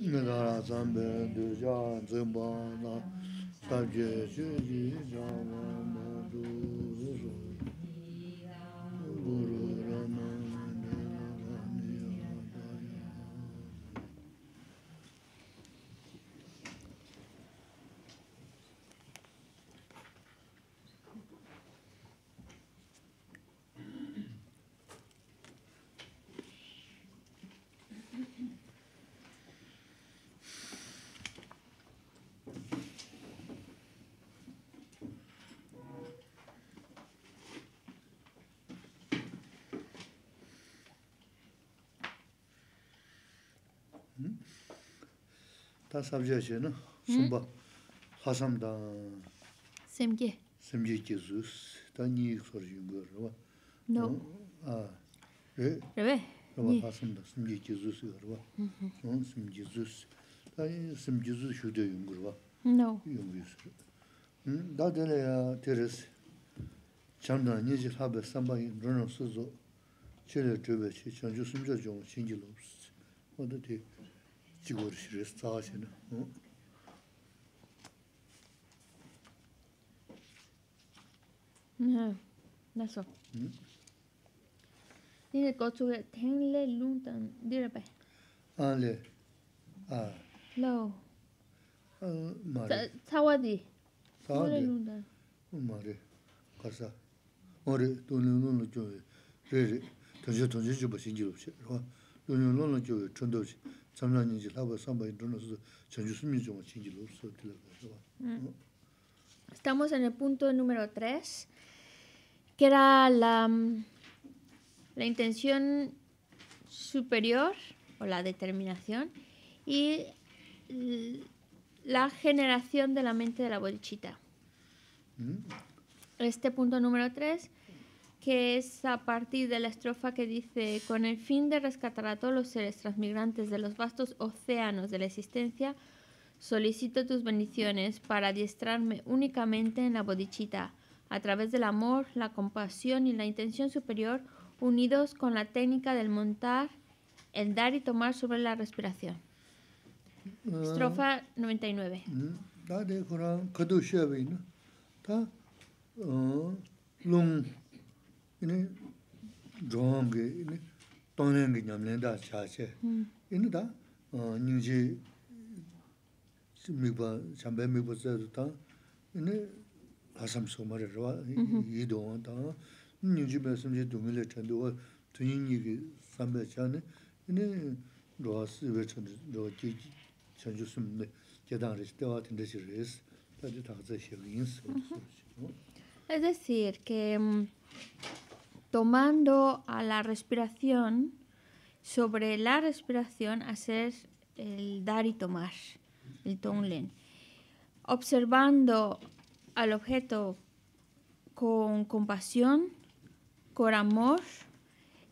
Nārā sāmbedhu jānta-bhāna, sābhye sūjī sāma madhuru sūjī, Tā sābhya xe nā, sōmbā, hāsāṃ tā... Sēmgē. Sēmgē kē sūs, No. nī yīk sōr yungu rāwa. Nō. Ā, rē. Rēwē. Rāwa hāsāṃ tā sēmgē kē sūs yungu rāwa. Nō, sēmgē sūs. Tā yī sēmgē sūs shūdē yungu rāwa. Nō. Yungu yūs rā. Tā tēlē yā tērēs, chāṃ chigori shiris tsaa shina. Naso. Dine gochu ge tengle lungtang dira bay? Anle. Lao. Mare. Tsawa di? Tengle lungtang. Mare. Karsa. Mare, tengle lungtang jo we. Re Estamos en el punto número 3, que era la, la intención superior o la determinación y la generación de la mente de la bolchita. Mm. Este punto número 3 que es a partir de la estrofa que dice, con el fin de rescatar a todos los seres transmigrantes de los vastos océanos de la existencia, solicito tus bendiciones para adiestrarme únicamente en la bodichita, a través del amor, la compasión y la intención superior, unidos con la técnica del montar, el dar y tomar sobre la respiración. Ah. Estrofa 99. ini zhōng gī, ini tōnyāng gī nyam lindā chāshē, ini dā nying jī mīkba, chāmbē mīkba tsā yadu tā, ini āsāṃ sōma rā rā, yī dōng tā, nying jī bā sāṃ jī dōng yī lā chāndī, wā tūñī nī gī sāṃ bā tomando a la respiración, sobre la respiración, hacer el dar y tomar, el tonglen. Observando al objeto con compasión, con amor,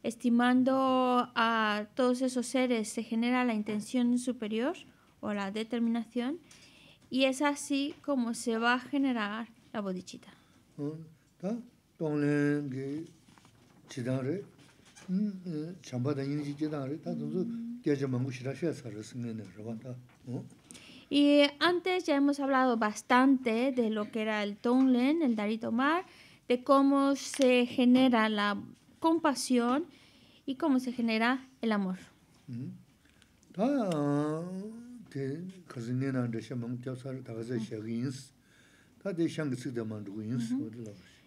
estimando a todos esos seres, se genera la intención superior o la determinación y es así como se va a generar la bodichita. Y antes ya hemos hablado bastante de lo que era el Tonglen, el Daritomar, de cómo se genera la compasión y cómo se genera el amor.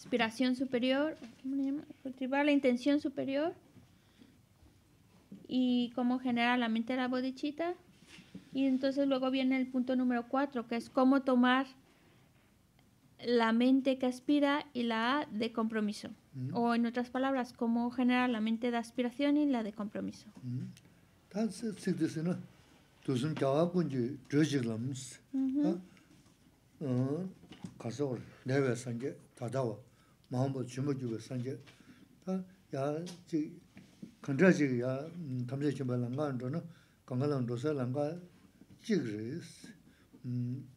aspiración superior, Cultivar la intención superior y cómo generar la mente de la bodichita. Y entonces luego viene el punto número cuatro, que es cómo tomar la mente que aspira y la de compromiso. O en otras palabras, cómo generar la mente de aspiración y la de compromiso. 마음보 주목 주고 산제 다야지 컨트롤지 야 담제 좀 말랑 안 돈은 건강한 도서 랑가 음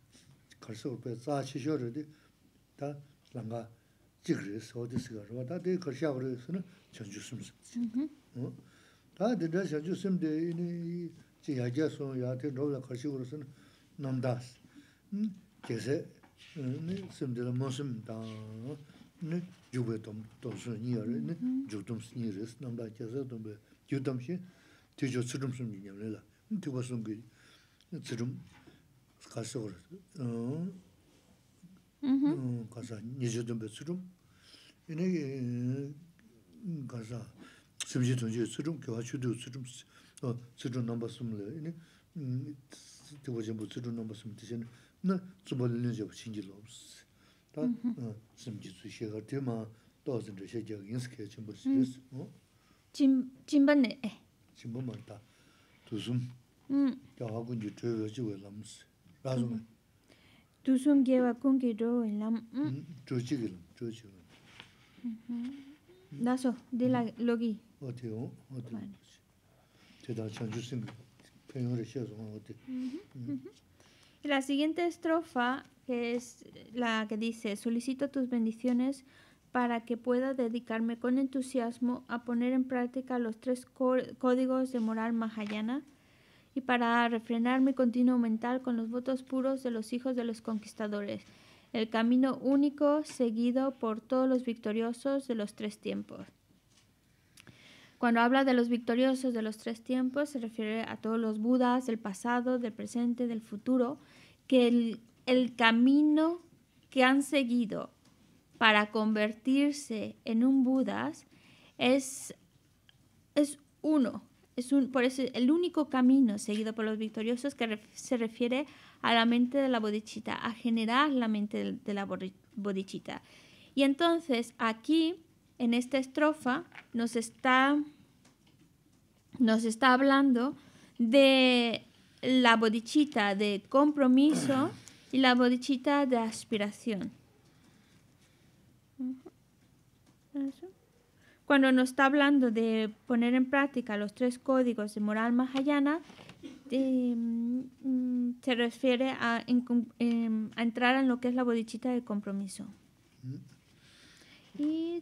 벌써 옆에 자 시셔르디 다 랑가 찍으스 어디서 그러다 대 거샤 그래서는 전주스음 어다 대다 전주스음 대이니 지 야제소 야테 노라 거시 그러서는 남다스 음 계세 음 심들 모습 다 ne jube tom tosu niyore ne jutum sniris namba kesa tom be jutum shi ti jo sudum sum ni ne la ti basum ge sudum kasa or mhm kasa ni jutum be sudum ne ge kasa sumji tonji sudum ge wa 나 sudum o sudum tā sīm jī tsū shē gār tī mā tā sīm rā shē jā gā yīn tū sūm kia hā kūñ jī tū wē chī wē lām la siguiente estrofa, es la que dice, solicito tus bendiciones para que pueda dedicarme con entusiasmo a poner en práctica los tres códigos de moral mahayana y para refrenar mi continuo mental con los votos puros de los hijos de los conquistadores, el camino único seguido por todos los victoriosos de los tres tiempos. Cuando habla de los victoriosos de los tres tiempos, se refiere a todos los budas del pasado, del presente, del futuro, que el, camino que han seguido para convertirse en un Budas es, es uno, es un, por eso el único camino seguido por los victoriosos que se refiere a la mente de la bodichita, a generar la mente de, la bodichita. Y entonces aquí, en esta estrofa, nos está, nos está hablando de, la bodichita de compromiso y la bodichita de aspiración. Cuando nos está hablando de poner en práctica los tres códigos de moral mahayana, em, se refiere em, a, entrar en lo que es la bodichita de compromiso. Mm. Y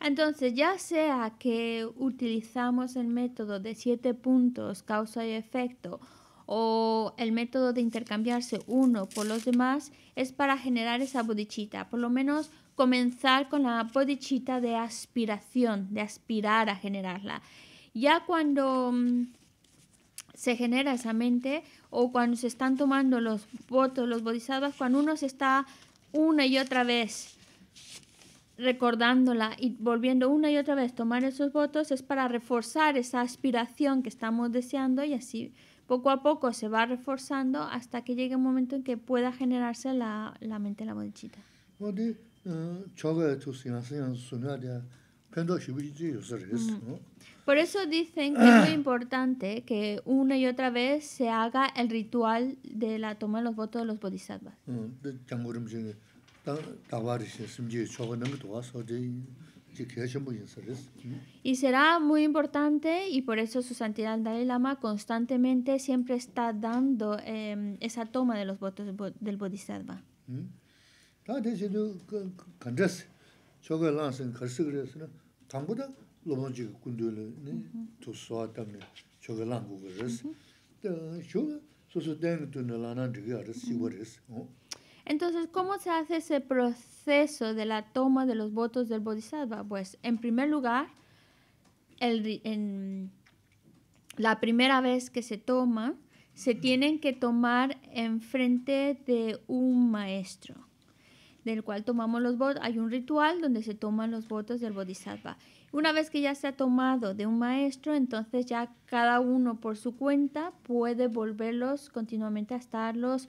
Entonces, ya sea que utilizamos el método de siete puntos, causa y efecto, o el método de intercambiarse uno por los demás, es para generar esa bodichita. Por lo menos comenzar con la bodichita de aspiración, de aspirar a generarla. Ya cuando mm, se genera esa mente o cuando se están tomando los votos, los bodhisattvas, cuando uno se está una y otra vez recordándola y volviendo una y otra vez a tomar esos votos es para reforzar esa aspiración que estamos deseando y así poco a poco se va reforzando hasta que llegue un momento en que pueda generarse la, la mente la bodhichitta. Eh, Por eso dicen que es muy ah. importante que una y otra vez se haga el ritual de la toma de los votos de los bodhisattvas. Mm, y será muy importante y por eso su santidad Dalai Lama constantemente siempre está dando em, esa toma de los votos del Bodhisattva. Entonces, ¿cómo se hace ese proceso de la toma de los votos del bodhisattva? Pues, en primer lugar, la primera vez que se toma, se tienen que tomar en frente de un maestro, del cual tomamos los votos. Hay un ritual donde se toman los votos del bodhisattva. Una vez que ya se ha tomado de un maestro, entonces ya cada uno por su cuenta puede volverlos continuamente a estarlos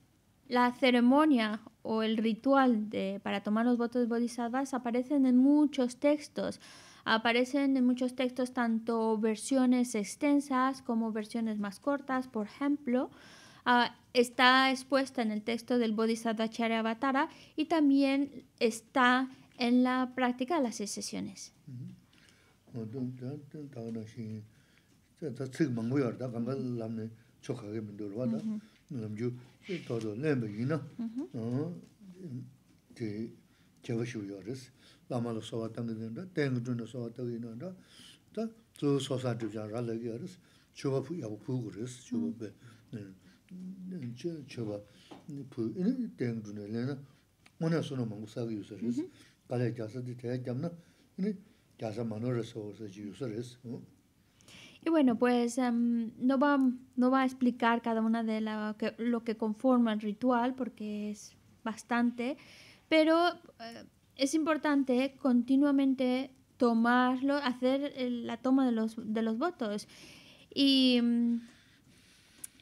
La ceremonia o el ritual de, para tomar los votos bodhisattvas aparecen en muchos textos. Aparecen en muchos textos tanto versiones extensas como versiones más cortas, por ejemplo. está expuesta en el texto del Bodhisattva Charyavatara y también está en la práctica de las sesiones. nirumchū tōdō nēmbi yīna tī chēba shū yōrīs lāma lō sōwa tāngi nirumchū, tēngi dhūna sōwa tāngi nirumchū tā tsū sōsā dhūbchā rāla yī yōrīs chūba phū yabu phū gurīs chūba bē chūba phū yīni tēngi dhūna yūsā tēyā kiasa yūsā Y bueno, pues em, no, va, no va a explicar cada una de la, que, lo que conforma el ritual porque es bastante, pero eh, es importante continuamente tomarlo, hacer eh, la toma de los, de los votos. Y em,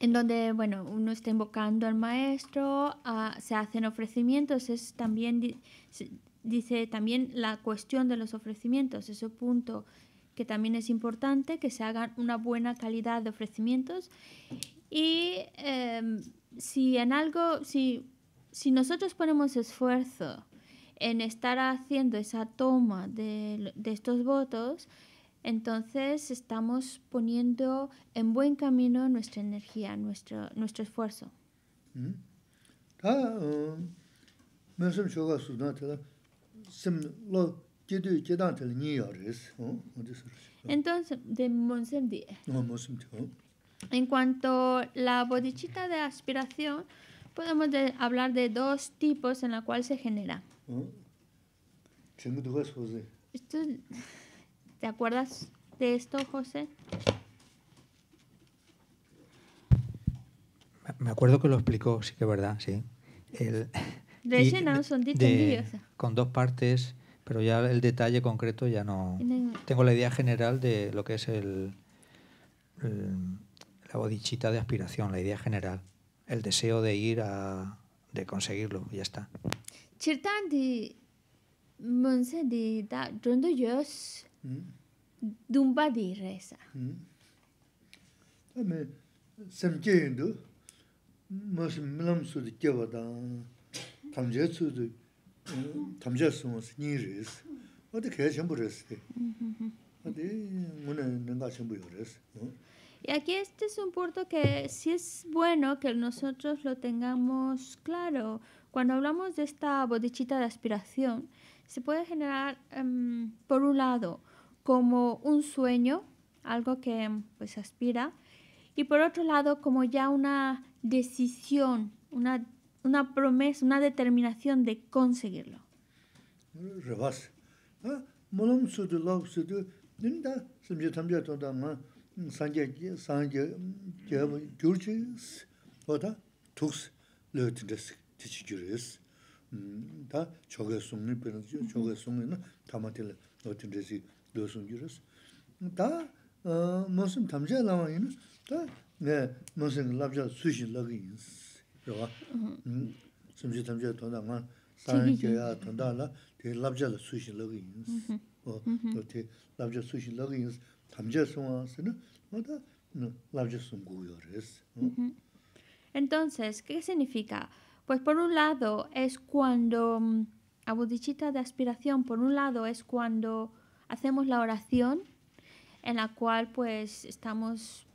en donde, bueno, uno está invocando al maestro, ah, se hacen ofrecimientos, es también, dice también la cuestión de los ofrecimientos, ese punto que también es importante que se hagan una buena calidad de ofrecimientos. Y em, si en algo, si, nosotros ponemos esfuerzo en estar haciendo esa toma de, estos votos, entonces estamos poniendo en buen camino nuestra energía, nuestro, nuestro esfuerzo. Mm-hmm. Ah, um, entonces, de En cuanto a la bodichita de aspiración, podemos hablar de dos tipos en la cual se genera. ¿Te acuerdas de esto, José? Me acuerdo que lo explicó, sí que es verdad, sí. El, de, con dos partes pero ya el detalle concreto ya no. Tengo la idea general de lo que es la bodichita de aspiración, la idea general, el deseo de ir a de conseguirlo, ya está. Chirtan qué Y aquí este es un punto que sí es bueno que nosotros lo tengamos claro. Cuando hablamos de esta bodichita de aspiración, se puede generar, em, por un lado, como un sueño, algo que pues aspira, y por otro lado, como ya una decisión, una una promesa, una determinación de conseguirlo. Rebas. Ah, molom su de la su de linda, su de tamja de ma, sanje, sanje, que va a curche, o da, tux, le Da, choga su mi, pero yo, choga su mi, Da, monsum tamja la ma, da, monsum labja, suji de la Entonces, ¿qué significa? Pues por un lado es cuando mm, a budichita de aspiración, por un lado es cuando hacemos la oración en la cual pues estamos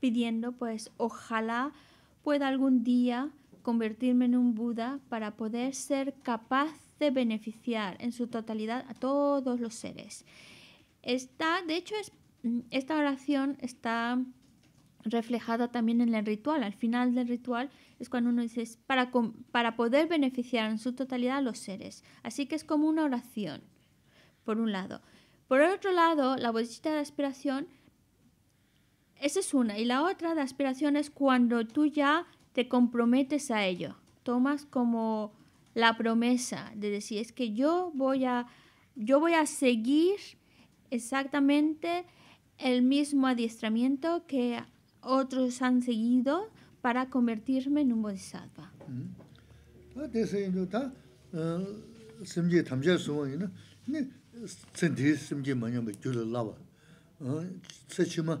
pidiendo pues ojalá pueda algún día convertirme en un Buda para poder ser capaz de beneficiar en su totalidad a todos los seres. Está, de hecho, esta oración está reflejada también en el ritual. Al final del ritual es cuando uno dice, para, poder beneficiar en su totalidad a los seres. Así que es como una oración, por un lado. Por otro lado, la bolsita de aspiración esa es una. Y la otra de aspiración es cuando tú ya te comprometes a ello. Tomas como la promesa de decir, es que yo voy a, yo voy a seguir exactamente el mismo adiestramiento que otros han seguido para convertirme en un bodhisattva. Mm-hmm. Ah,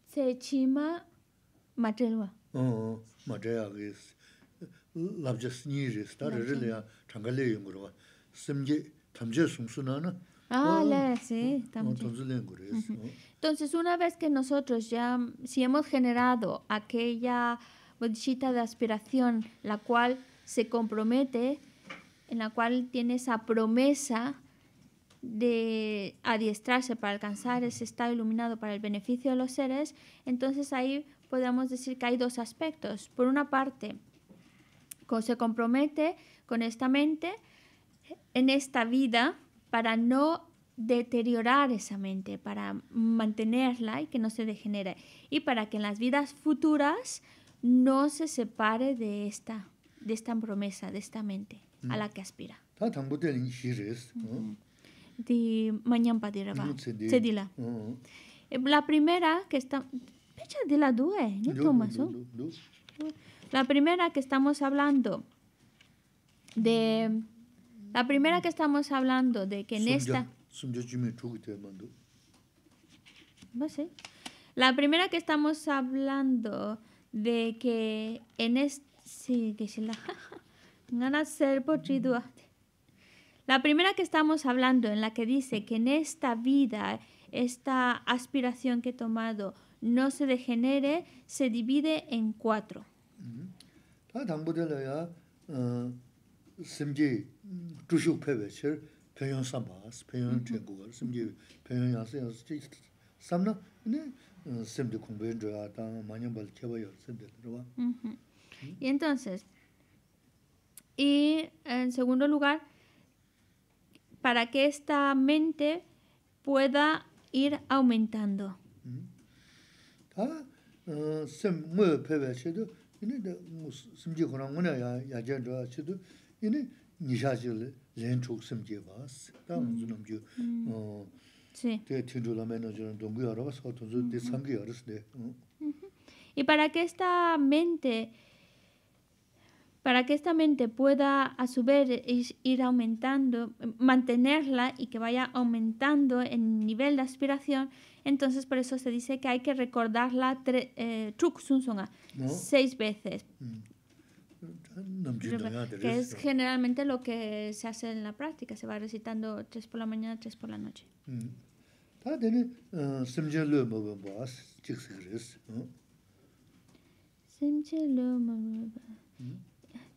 Sechima chima Oo, oh, Matrelwa ki es snyi res, está uh, ririli ya changale yungurwa. Simji tamje sungsu na Ah, oh, le, sí, oh, también. Entonces, una vez que nosotros ya, si hemos generado aquella bolsita de aspiración, la cual se compromete, en la cual tiene esa promesa de adiestrarse para alcanzar ese estado iluminado para el beneficio de los seres, entonces ahí podemos decir que hay dos aspectos. Por una parte, se compromete con esta mente en esta vida para no deteriorar esa mente, para mantenerla y que no se degenere, y para que en las vidas futuras no se separe de esta, de esta promesa, de esta mente a la mm. que aspira de mañana para ¿se Cedila. La primera que está... de la La primera que estamos hablando de... La primera que estamos hablando de que en esta... La primera que estamos hablando de que en este... Sí, que se la... Ganas ser triduarte la primera que estamos hablando, en la que dice que en esta vida, esta aspiración que he tomado no se degenere, se divide en cuatro. Y entonces, y en segundo lugar, para que esta mente pueda ir aumentando. Y para que esta mente para que esta mente pueda a su vez ir aumentando, em, mantenerla y que vaya aumentando el nivel de aspiración, entonces por eso se dice que hay que recordarla eh, seis veces. Mm. Que es generalmente lo que se hace en la práctica, se va recitando tres por la mañana, tres por la noche. Mm. Ah, ah,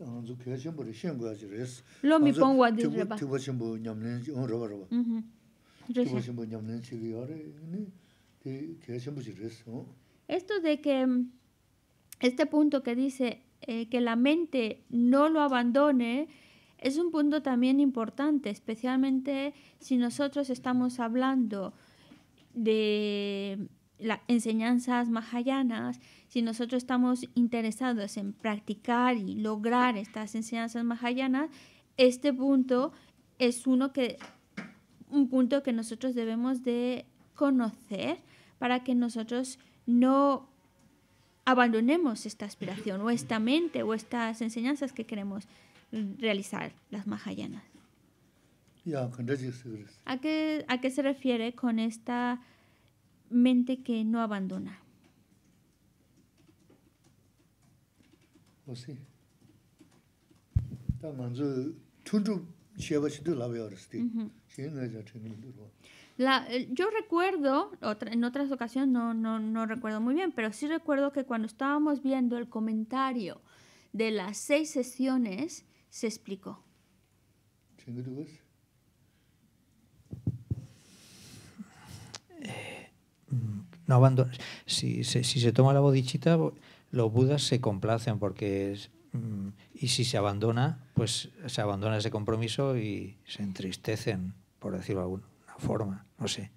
Lo mi pongo a decir, Esto de que mm, este punto que dice eh, que la mente no lo abandone es un punto también importante, especialmente si nosotros estamos hablando de las enseñanzas mahayanas, si nosotros estamos interesados en practicar y lograr estas enseñanzas mahayanas, este punto es uno que un punto que nosotros debemos de conocer para que nosotros no abandonemos esta aspiración o esta mente o estas enseñanzas que queremos realizar las mahayanas. ¿A qué, ¿A qué se refiere con esta mente que no abandona. yo recuerdo, en otras ocasiones no, no, no recuerdo muy bien, pero sí recuerdo que cuando estábamos viendo el comentario de las seis sesiones, se explicó. eh no abandones. Si, se toma la bodichita, los budas se complacen porque es, mm, y si se abandona, pues se abandona ese compromiso y se entristecen, por decirlo de alguna forma, no sé.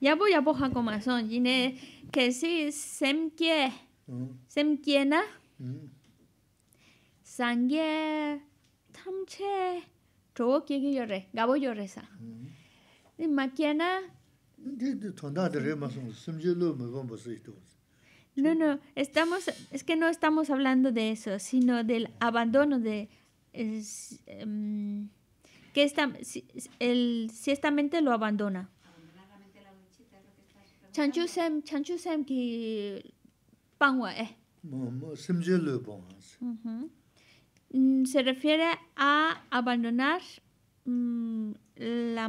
Ya voy a poja y Gine, que si semkie, mm. semkiena, mm. sangue, tamche, chobo quien yo re, gabo yo reza. No, no, estamos, es que no estamos hablando de eso, sino del abandono de... que esta, si, el, si esta mente lo abandona. Se refiere a abandonar la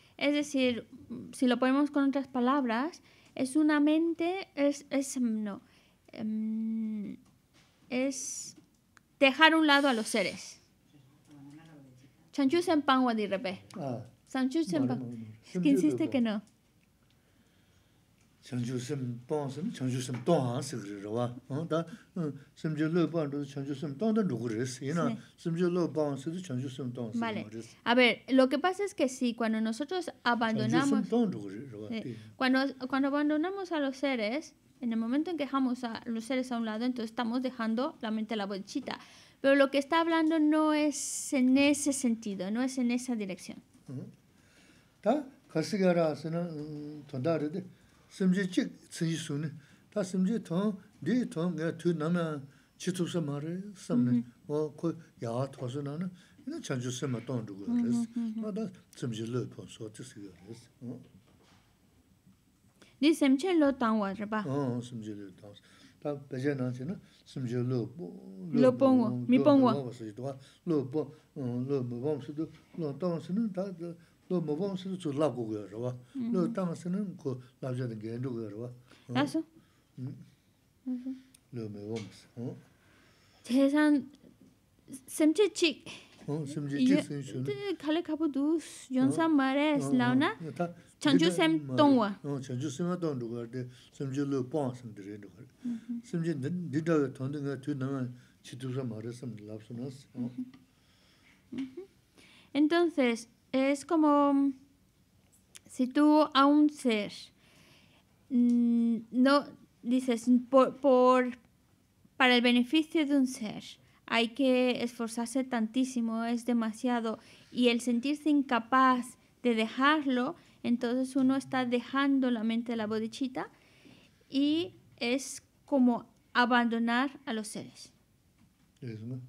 Es decir, si lo ponemos con otras palabras, es una mente, es, es em, no, em, es dejar un lado a los seres. Chanchu senpan de repé. Ah. Chanchu Es que insiste que no chanchu sim tong sim, chanchu sim tong haan sik ri rwa. Da simchu lo pang tu chanchu sim tong simchu lo si chanchu sim tong sik Vale. A ver, lo que pasa es que sí, cuando nosotros abandonamos... Cuando, cuando abandonamos a los seres, en el momento en que dejamos a los seres a un lado, entonces estamos dejando la mente a la bolchita. Pero lo que está hablando no es en ese sentido, no es en esa dirección. ¿Está? Sìm chì 다 chìng yì sùnì, tà sìm chì tòng, dì tòng ngè tù 이제 전주서 chùk sà mà rì sàm nì, o kùi yà tò sù nànà, yì chàng chù sà mà tòng rù kwa tì sì, tà sìm chì lì pòng Tō mōpōngsō tō tō lāpō kō yā rō wā, lō tāma sēnēn kō lāp jātāng kēyān tō kēyān rō wā. Ā sō? Nō, lō mē wō mā sā. Tēsān, sēm chē chīk. Sēm chē chīk sēn chō nō. Tē kālē kāpō tō yōnsā ma rē sī láo nā, chāng chū sēm tōng wā. Ā, es como si tú a un ser mm, no dices por, para el beneficio de un ser hay que esforzarse tantísimo, es demasiado y el sentirse incapaz de dejarlo, entonces uno está dejando la mente de la bodichita y es como abandonar a los seres. ¿Es una?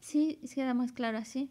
Sí, queda más claro así.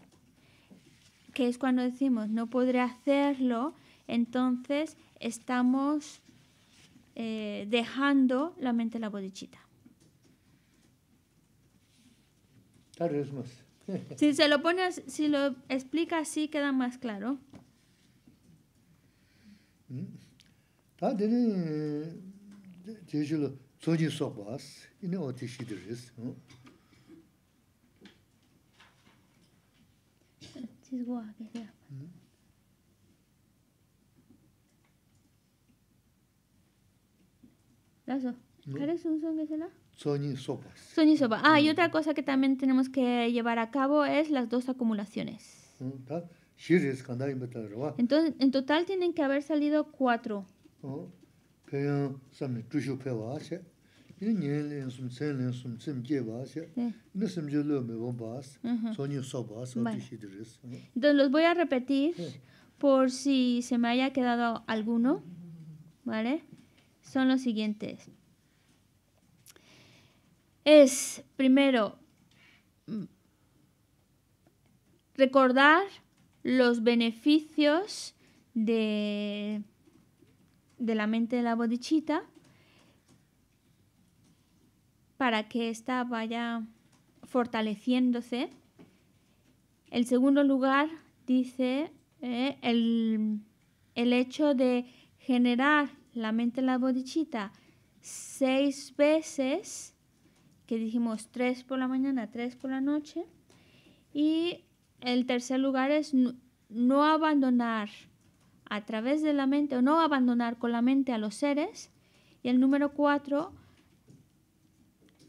que es cuando decimos no podré hacerlo, entonces estamos dejando la mente la bodichita. si se lo pones, si lo explica así queda más claro. sisgoa que se llama. Lazo. quieres ¿Cuál es un son que se la? Soñi sopas. sopa. Ah, y otra cosa que también tenemos que llevar a cabo es las dos acumulaciones. Mm, Entonces, en total tienen que haber salido cuatro. Oh, entonces los voy a repetir por si se me haya quedado alguno vale son los siguientes es primero mm, recordar los beneficios de, de la mente de la bodichita para que esta vaya fortaleciéndose. El segundo lugar, dice eh, el, hecho de generar la mente la bodichita seis veces, que dijimos tres por la mañana, tres por la noche. Y el tercer lugar es no, no abandonar a través de la mente o no abandonar con la mente a los seres. Y el número cuatro,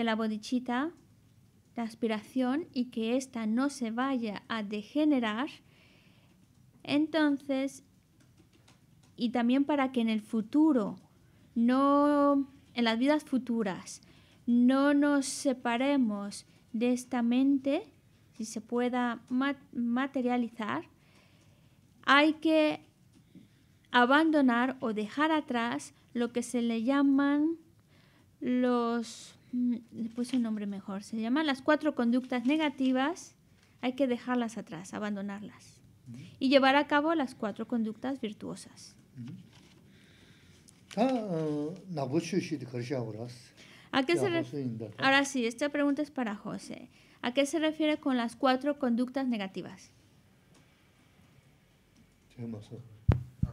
de la bodichita, la aspiración, y que ésta no se vaya a degenerar, entonces, y también para que en el futuro, no, en las vidas futuras, no nos separemos de esta mente, si se pueda materializar, hay que abandonar o dejar atrás lo que se le llaman los Mm, le puse un nombre mejor, se llama las cuatro conductas negativas, hay que dejarlas atrás, abandonarlas y llevar a cabo las cuatro conductas virtuosas. Ahora sí, esta pregunta es para José. ¿A qué se refiere con las cuatro conductas negativas? No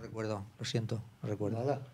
recuerdo, lo siento, no recuerdo. Nada.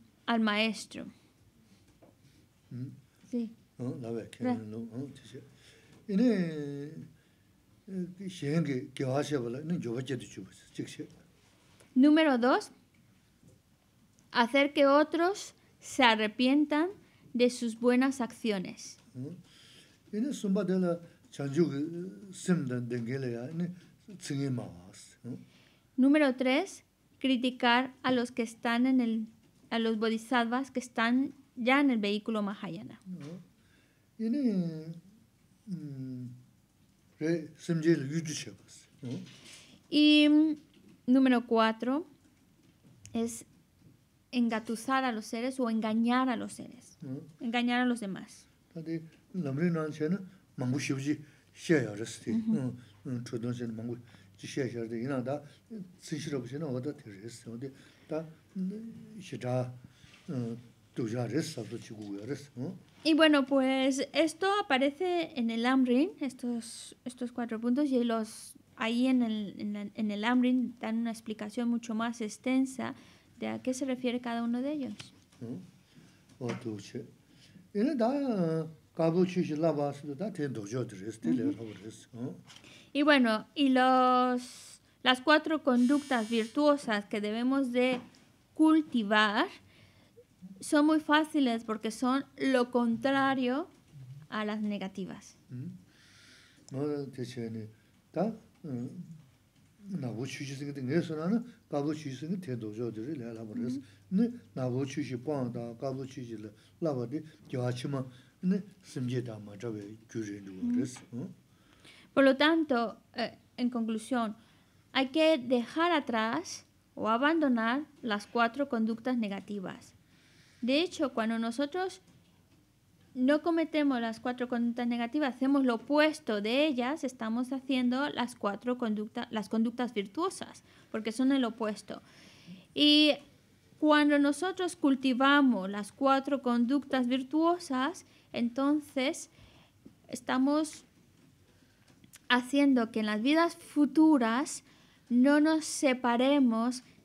al maestro. Número dos, Hacer que otros se arrepientan de sus buenas acciones. Número tres, Criticar a los que están en el a los bodhisattvas que están ya en el vehículo Mahayana. Y número cuatro es engatusar a los seres o engañar a los seres, engañar a los demás. Eh, y bueno, pues esto aparece en el Amrin, estos, estos cuatro puntos, y los, ahí en el, en, Amrin dan una explicación mucho más extensa de a qué se refiere cada uno de ellos. ¿Mm? Este y bueno, y los, las cuatro conductas virtuosas que debemos de cultivar son muy fáciles porque son lo contrario a las negativas. Mm-hmm. Por lo tanto, eh, en conclusión, hay que dejar atrás o abandonar las cuatro conductas negativas. De hecho, cuando nosotros no cometemos las cuatro conductas negativas, hacemos lo opuesto de ellas, estamos haciendo las cuatro conductas, las conductas virtuosas, porque son el opuesto. Y cuando nosotros cultivamos las cuatro conductas virtuosas, entonces estamos haciendo que en las vidas futuras no nos separemos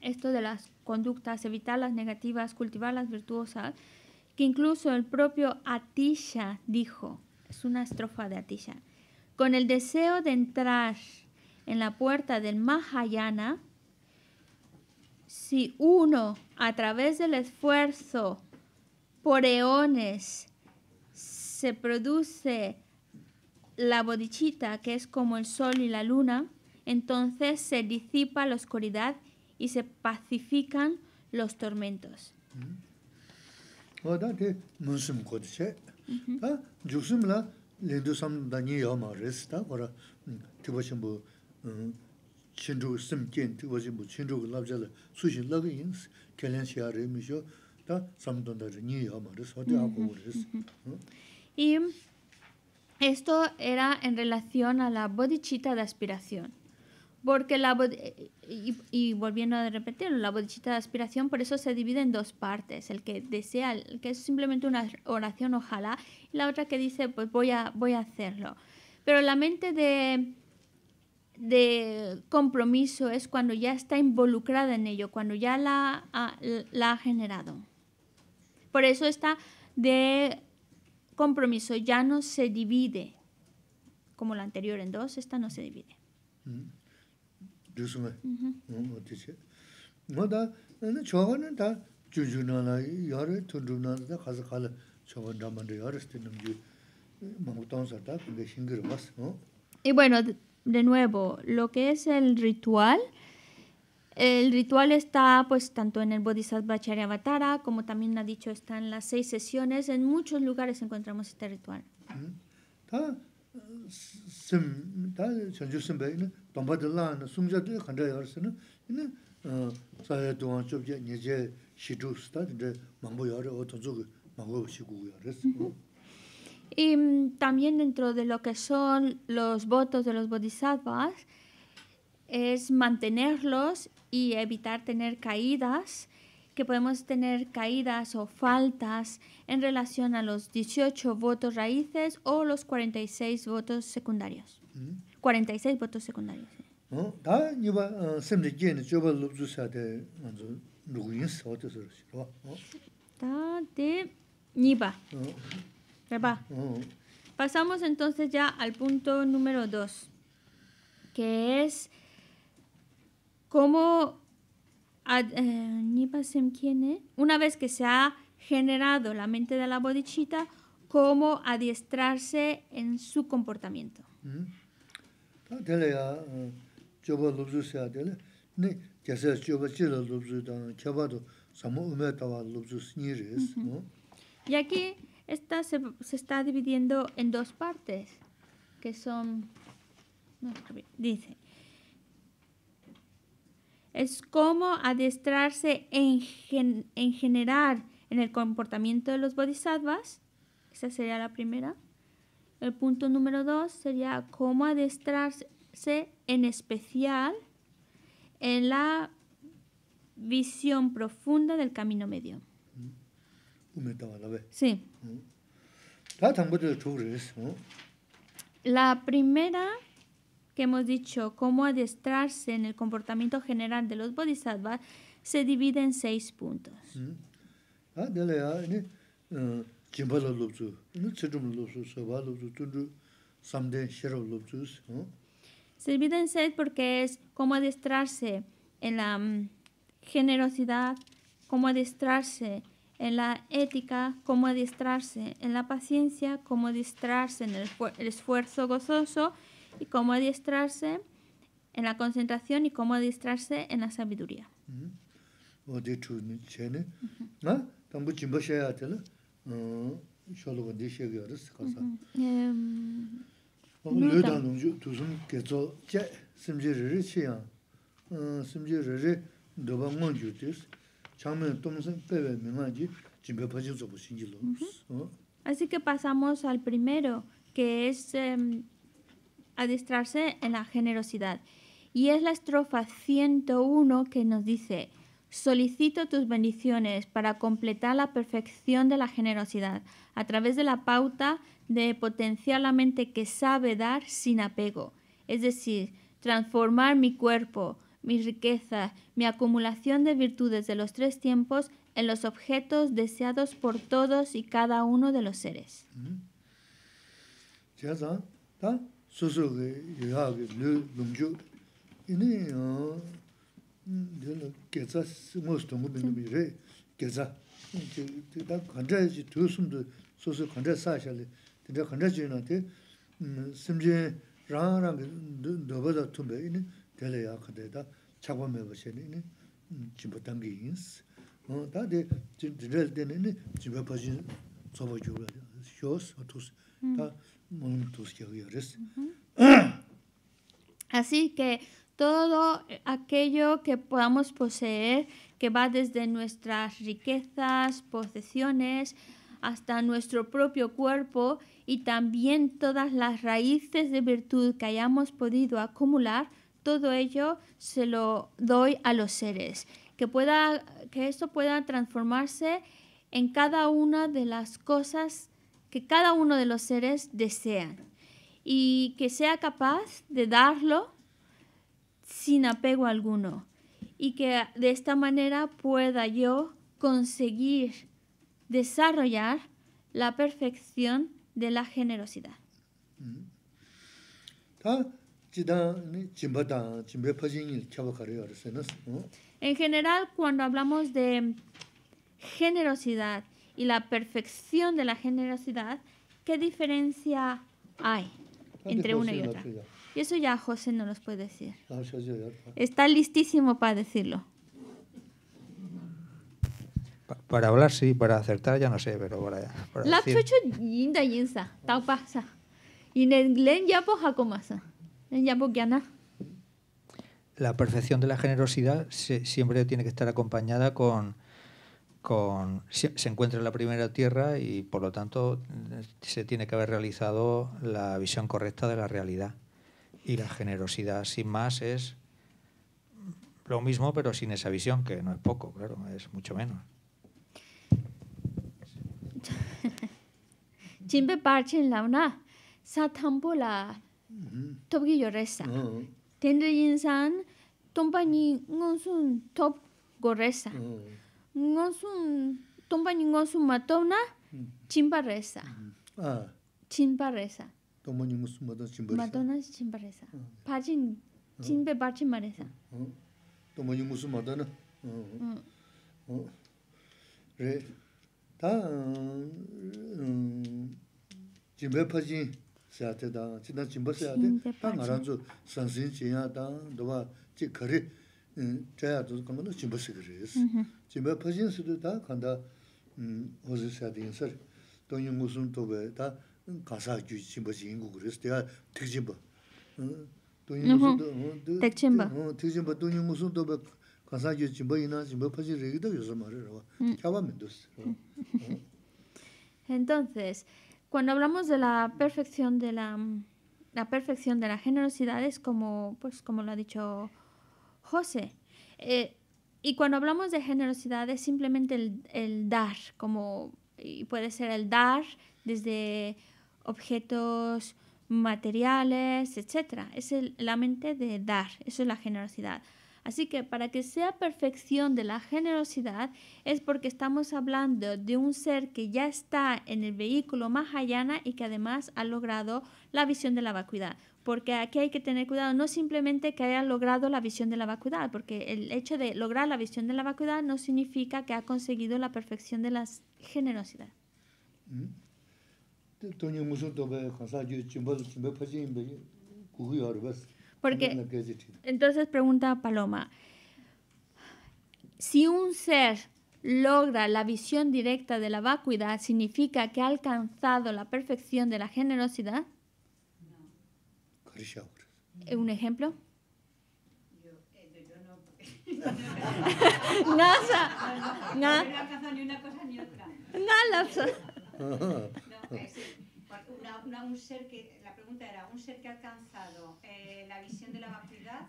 esto de las conductas, evitar las negativas, cultivar las virtuosas, que incluso el propio Atisha dijo, es una estrofa de Atisha, con el deseo de entrar en la puerta del Mahayana, si uno a través del esfuerzo por eones se produce la bodichita, que es como el sol y la luna, entonces se disipa la oscuridad y se pacifican los tormentos. Uh -huh. chinchuk sim kien tiwa chimbu chinchuk labja la sushin laga yins kelen shia re mi shio ta samdonda re nyi ya ma res, hote ako res. Y esto era en relación a la bodichita de aspiración. Porque la eh, y, volviendo a repetirlo, la botellita de aspiración por eso se divide en dos partes. El que desea, que es simplemente una oración, ojalá, y la otra que dice, pues voy a, voy a hacerlo. Pero la mente de, de compromiso es cuando ya está involucrada en ello, cuando ya la, ha generado. Por eso está de compromiso ya no se divide, como la anterior en dos, esta no se divide. Mm dhūsūngā, dhīchē. Mō tā, chōgā nā tā jūyū nā nā, yārē tūndrū nā nā, tā khāsā khāla chōgā dhāma nā yārē stī nā mūyū māngu tāngsā tā, kīngā shīngirā wās. Y bueno, de nuevo, lo que es el ritual, el ritual está pues tanto en el Bodhisattva Charyavatara, como también ha dicho, está en las seis sesiones, en muchos lugares encontramos este ritual. Mm. Y mm, también dentro de lo que son los votos de los bodhisattvas es mantenerlos y evitar tener caídas que podemos tener caídas o faltas en relación a los 18 votos raíces o los 46 votos secundarios. 46 mm-hmm. votos secundarios. Pasamos entonces ya al punto número 2, que es cómo eh, una vez que se ha generado la mente de la bodichita, cómo adiestrarse en su comportamiento. Y aquí esta se, se, está dividiendo en dos partes, que son, dice, es cómo adiestrarse en, general en en el comportamiento de los bodhisattvas. Esa sería la primera. El punto número dos sería cómo adiestrarse en especial en la visión profunda del camino medio. Mm. Sí. Mm. La primera que hemos dicho, cómo adiestrarse en el comportamiento general de los bodhisattvas, se divide en seis puntos. Se divide en seis porque es cómo adiestrarse en la mm, generosidad, cómo adiestrarse en la ética, cómo adiestrarse en la paciencia, cómo adiestrarse en el, el esfuerzo gozoso y cómo adiestrarse en la concentración y cómo adiestrarse en la sabiduría. Así que pasamos al primero, que es em, Adiestrarse en la generosidad. Y es la estrofa 101 que nos dice, solicito tus bendiciones para completar la perfección de la generosidad a través de la pauta de potenciar la mente que sabe dar sin apego, es decir, transformar mi cuerpo, mi riqueza, mi acumulación de virtudes de los tres tiempos en los objetos deseados por todos y cada uno de los seres. 수수기 유학이 늘 넘주 이니 어 계자 스모스 동무 빈미레 계자 그다 간자지 두숨도 소소 간자 사샬레 근데 간자지는한테 음 심지 라랑 너보다 투베 이니 대래야 그대다 작업해 보시니 어 다데 때는 이니 진보 쇼스 어투스 다 Así que todo aquello que podamos poseer, que va desde nuestras riquezas, posesiones, hasta nuestro propio cuerpo y también todas las raíces de virtud que hayamos podido acumular, todo ello se lo doy a los seres. Que, pueda, que esto pueda transformarse en cada una de las cosas que cada uno de los seres desea y que sea capaz de darlo sin apego alguno y que de esta manera pueda yo conseguir desarrollar la perfección de la generosidad. En general, cuando hablamos de generosidad y la perfección de la generosidad, ¿qué diferencia hay entre una y otra? Y eso ya José no nos puede decir. Está listísimo para decirlo. Para hablar sí, para acertar ya no sé, pero para, para Y La perfección de la generosidad siempre tiene que estar acompañada con se encuentra en la primera tierra y por lo tanto se tiene que haber realizado la visión correcta de la realidad. Y la generosidad sin más es lo mismo pero sin esa visión, que no es poco, claro, es mucho menos. Chimpe parchen la satambola, top reza. Mm. Mm. Tendre top gorreza. Mm. ngosum tomba ni ngosum ma to na hmm. chimpa resa hmm. a ah. chimpa resa tomba ni ngosum ma chimpa resa hmm. ma to na chimpa resa pa jin re chaya dhūs kāma nō jīmbā sīka rīs. Jīmbā pāshīn sīdhū tā kāndā hōsī sādi yīnsar, tō yī ngū sūn tō bē tā kāsā jū jīmbā jī yīngu gu rīs, tēyā tīk jīmbā. Tīk jīmbā? Tīk jīmbā, tō yī ngū sūn tō bē kāsā jū jīmbā yīnā jīmbā pāshīn rīgī tā yōsā mā Entonces, cuando hablamos de la perfección de la, la perfección de la generosidad es como, pues, como lo ha dicho José. Eh, y cuando hablamos de generosidad es simplemente el, dar, como puede ser el dar desde objetos materiales, etc. Es la mente de dar, eso es la generosidad. Así que para que sea perfección de la generosidad es porque estamos hablando de un ser que ya está en el vehículo Mahayana y que además ha logrado la visión de la vacuidad porque aquí hay que tener cuidado, no simplemente que haya logrado la visión de la vacuidad, porque el hecho de lograr la visión de la vacuidad no significa que ha conseguido la perfección de la generosidad. Mm. entonces pregunta Paloma, si un ser logra la visión directa de la vacuidad, ¿significa que ha alcanzado la perfección de la generosidad? ¿Un ejemplo? Eh, NASA. Nada. No he alcanzado ni una cosa ni otra. Nada. No, es una, la pregunta era, un ser que ha alcanzado eh, la visión de la vacuidad,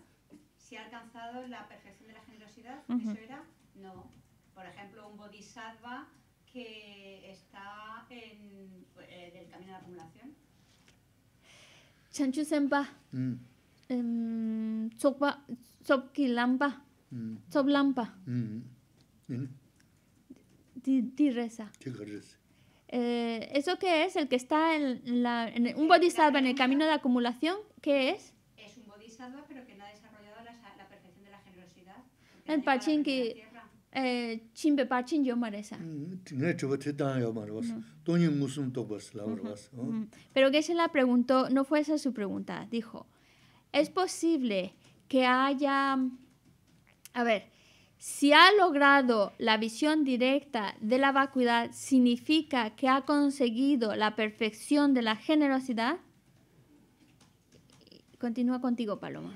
si ha alcanzado la perfección de la generosidad, ¿eso era? No. Por ejemplo, un bodhisattva que está en, eh, del camino de la acumulación chanchu senpa, tsokpa, mm. em, tsokki lampa, mm. chop lampa. Mm. Di eh, ¿Eso qué es? El que está en, la, un bodhisattva en el camino de acumulación, ¿qué es? Es un bodhisattva, pero que no ha desarrollado la, la perfección de la generosidad. El pachinki. Eh, chimbe yo mm, Pero que se la preguntó, no fue esa su pregunta, dijo, ¿es posible que haya, a ver, si ha logrado la visión directa de la vacuidad, significa que ha conseguido la perfección de la generosidad? Continúa contigo, Paloma.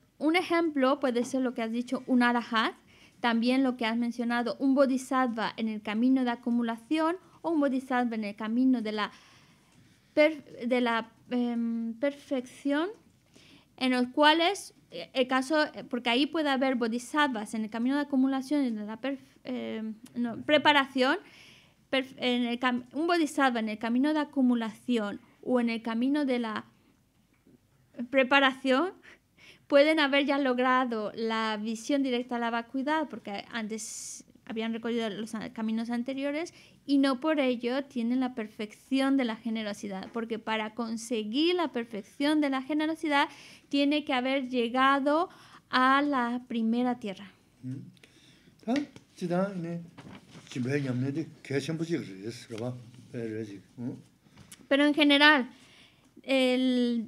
Un ejemplo puede ser lo que has dicho, un arahat, también lo que has mencionado, un bodhisattva en el camino de acumulación o un bodhisattva en el camino de la, de la em, perfección, en los cuales, eh, el caso, eh, porque ahí puede haber bodhisattvas en el camino de acumulación em, en la preparación, en un bodhisattva en el camino de acumulación o en el camino de la preparación pueden haber ya logrado la visión directa a la vacuidad, porque antes habían recorrido los caminos anteriores y no por ello tienen la perfección de la generosidad, porque para conseguir la perfección de la generosidad tiene que haber llegado a la primera tierra. Pero en general, el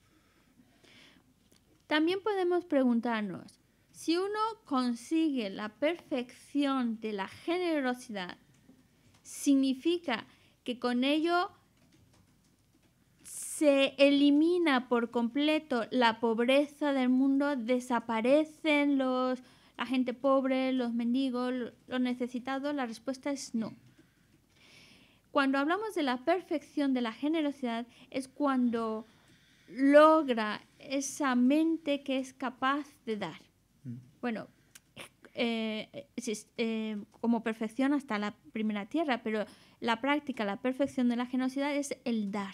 También podemos preguntarnos, si uno consigue la perfección de la generosidad, significa que con ello se elimina por completo la pobreza del mundo, desaparecen los, la gente pobre, los mendigos, los necesitados? La respuesta es no. Cuando hablamos de la perfección de la generosidad es cuando logra esa mente que es capaz de dar. Mm. Bueno, eh, eh, como perfección hasta la primera tierra, pero la práctica, la perfección de la generosidad es el dar.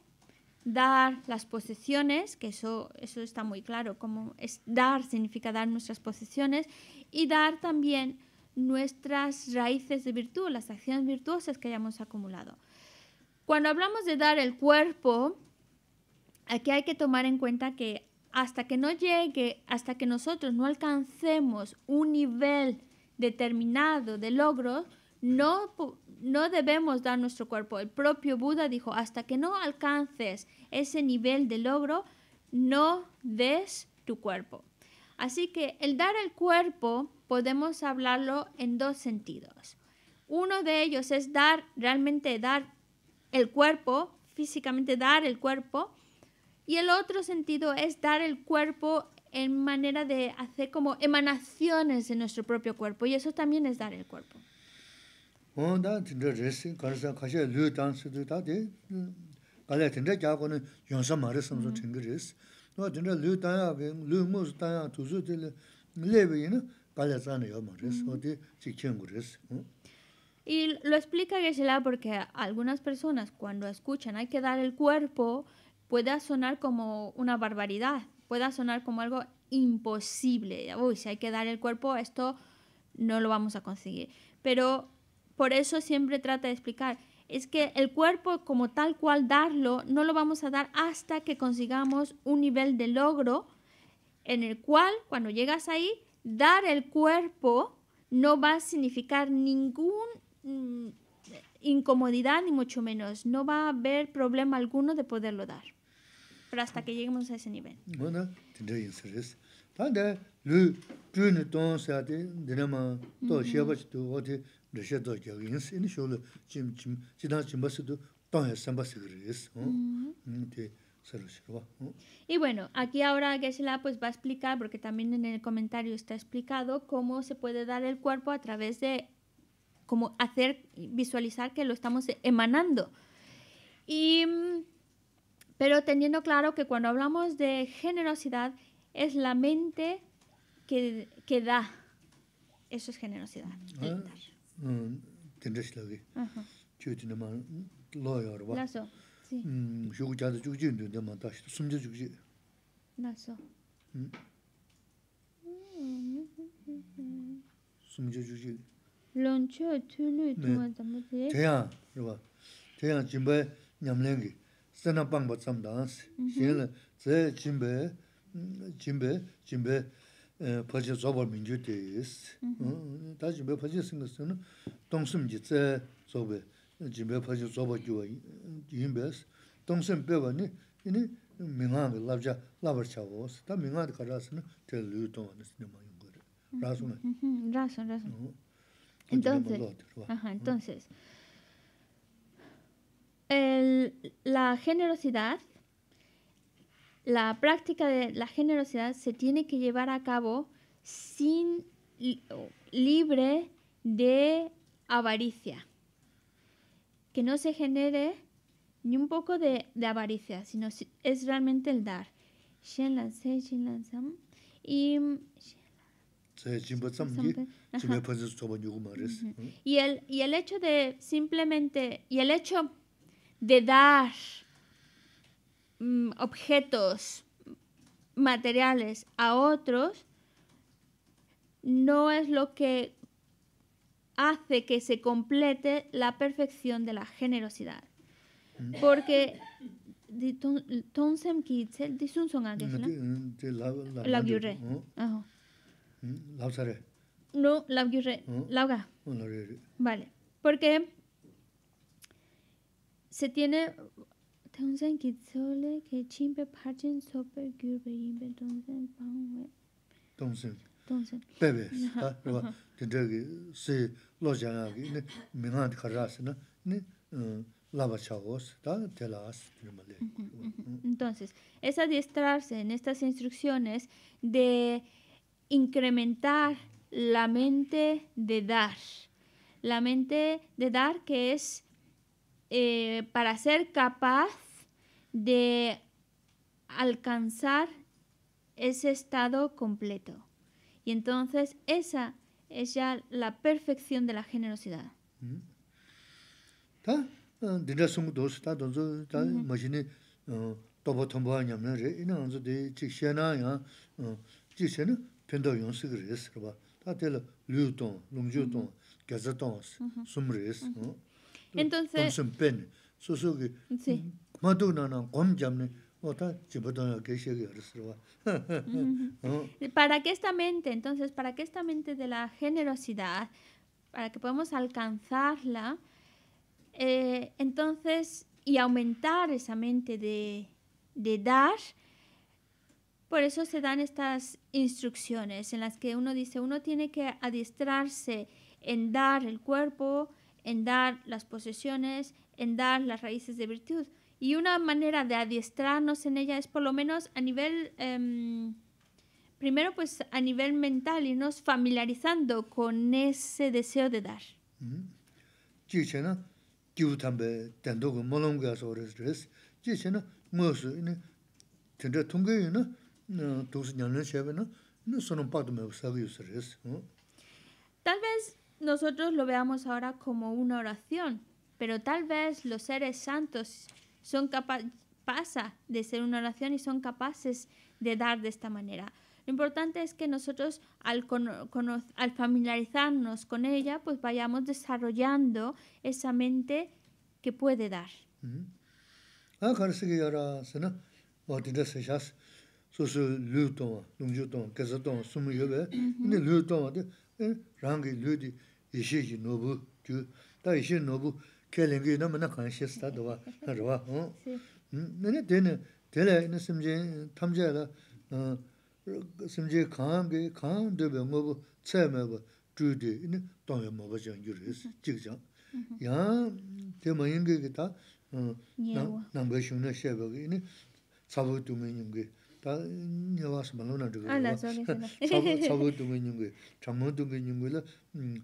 dar las posesiones, que eso, está muy claro, como es dar significa dar nuestras posesiones, y dar también nuestras raíces de virtud, las acciones virtuosas que hayamos acumulado. Cuando hablamos de dar el cuerpo, aquí hay que tomar en cuenta que hasta que no llegue, hasta que nosotros no alcancemos un nivel determinado de logros, no, debemos dar nuestro cuerpo. El propio Buda dijo, hasta que no alcances ese nivel de logro, no des tu cuerpo. Así que el dar el cuerpo podemos hablarlo en dos sentidos. Uno de ellos es dar, realmente dar el cuerpo, físicamente dar el cuerpo. Y el otro sentido es dar el cuerpo en manera de hacer como emanaciones de nuestro propio cuerpo. Y eso también es dar el cuerpo. Y lo explica geshe porque algunas personas cuando escuchan hay que dar el cuerpo, pueda sonar como una barbaridad, pueda sonar como algo imposible. Uy, si hay que dar el cuerpo, esto no lo vamos a conseguir. Pero por eso siempre trata de explicar, es que el cuerpo como tal cual darlo, no lo vamos a dar hasta que consigamos un nivel de logro en el cual cuando llegas ahí, dar el cuerpo no va a significar ningún mm, incomodidad ni mucho menos. No va a haber problema alguno de poderlo dar. Pero hasta que lleguemos a ese nivel. Bueno, y bueno, aquí ahora Gesela pues va a explicar, porque también en el comentario está explicado cómo se puede dar el cuerpo a través de, cómo hacer, visualizar que lo estamos emanando. Y, mm, pero teniendo claro que cuando hablamos de generosidad es la mente que, que da. Eso es generosidad. Ah, 음. 근데 싫어해. 음. 쥐트네만 로여와. 나소. 씨. 음. 죽잖아 죽진데만 다쳤어. 숨겨 죽지. 나소. 음. 숨겨 죽지. 런치 틀리도만 대야. 대야. 이거 대야 진배 염려기. 쇠나 빵 버쌈다. 얘는 제 진배. 진배 진배. pachi zobar minju te is. Da mm-hmm. jimbe pachi singa sinu tongsum ji tse zobe, jimbe pachi zobar gyuwa yinbe is. Tongsum bewa ni, ini mingaan ge labja labar chawo is. Da mingaan di kara Entonces, el, la generosidad la práctica de la generosidad se tiene que llevar a cabo sin libre de avaricia. Que no se genere ni un poco de, avaricia, sino es realmente el dar. el, y el hecho de simplemente, y el hecho de dar Mm, objetos materiales a otros no es lo que hace que se complete la perfección de la generosidad. Mm. Porque la no la vale porque se tiene entonces, es adiestrarse en estas instrucciones de incrementar la mente de dar. La mente de dar que es eh, para ser capaz de alcanzar ese estado completo. Y entonces esa es ya la perfección de la generosidad. Entonces... Para que esta mente, entonces, para que esta mente de la generosidad, para que podamos alcanzarla, eh, entonces, y aumentar esa mente de, de dar, por eso se dan estas instrucciones en las que uno dice, uno tiene que adiestrarse en dar el cuerpo, en dar las posesiones, en dar las raíces de virtud. Y una manera de adiestrarnos en ella es por lo menos a nivel, em, primero pues a nivel mental, y nos familiarizando con ese deseo de dar. Mm-hmm. Tal vez nosotros lo veamos ahora como una oración, pero tal vez los seres santos son pasa de ser una oración y son capaces de dar de esta manera. Lo importante es que nosotros al, familiarizarnos con ella, pues vayamos desarrollando esa mente que puede dar. 이시기 ji nubu ju, ta ishi nubu ke lingi ina mana kanshi sita dhawa rwa. Nani teni, tenla ina simji tamja ila, simji kaam ge, kaam dhubi mubu tsaya mabu ju di, ina tongya mabu jan yuri isi, jik jan. Yaan, te ina tsabu ah, na tsabu la, mm,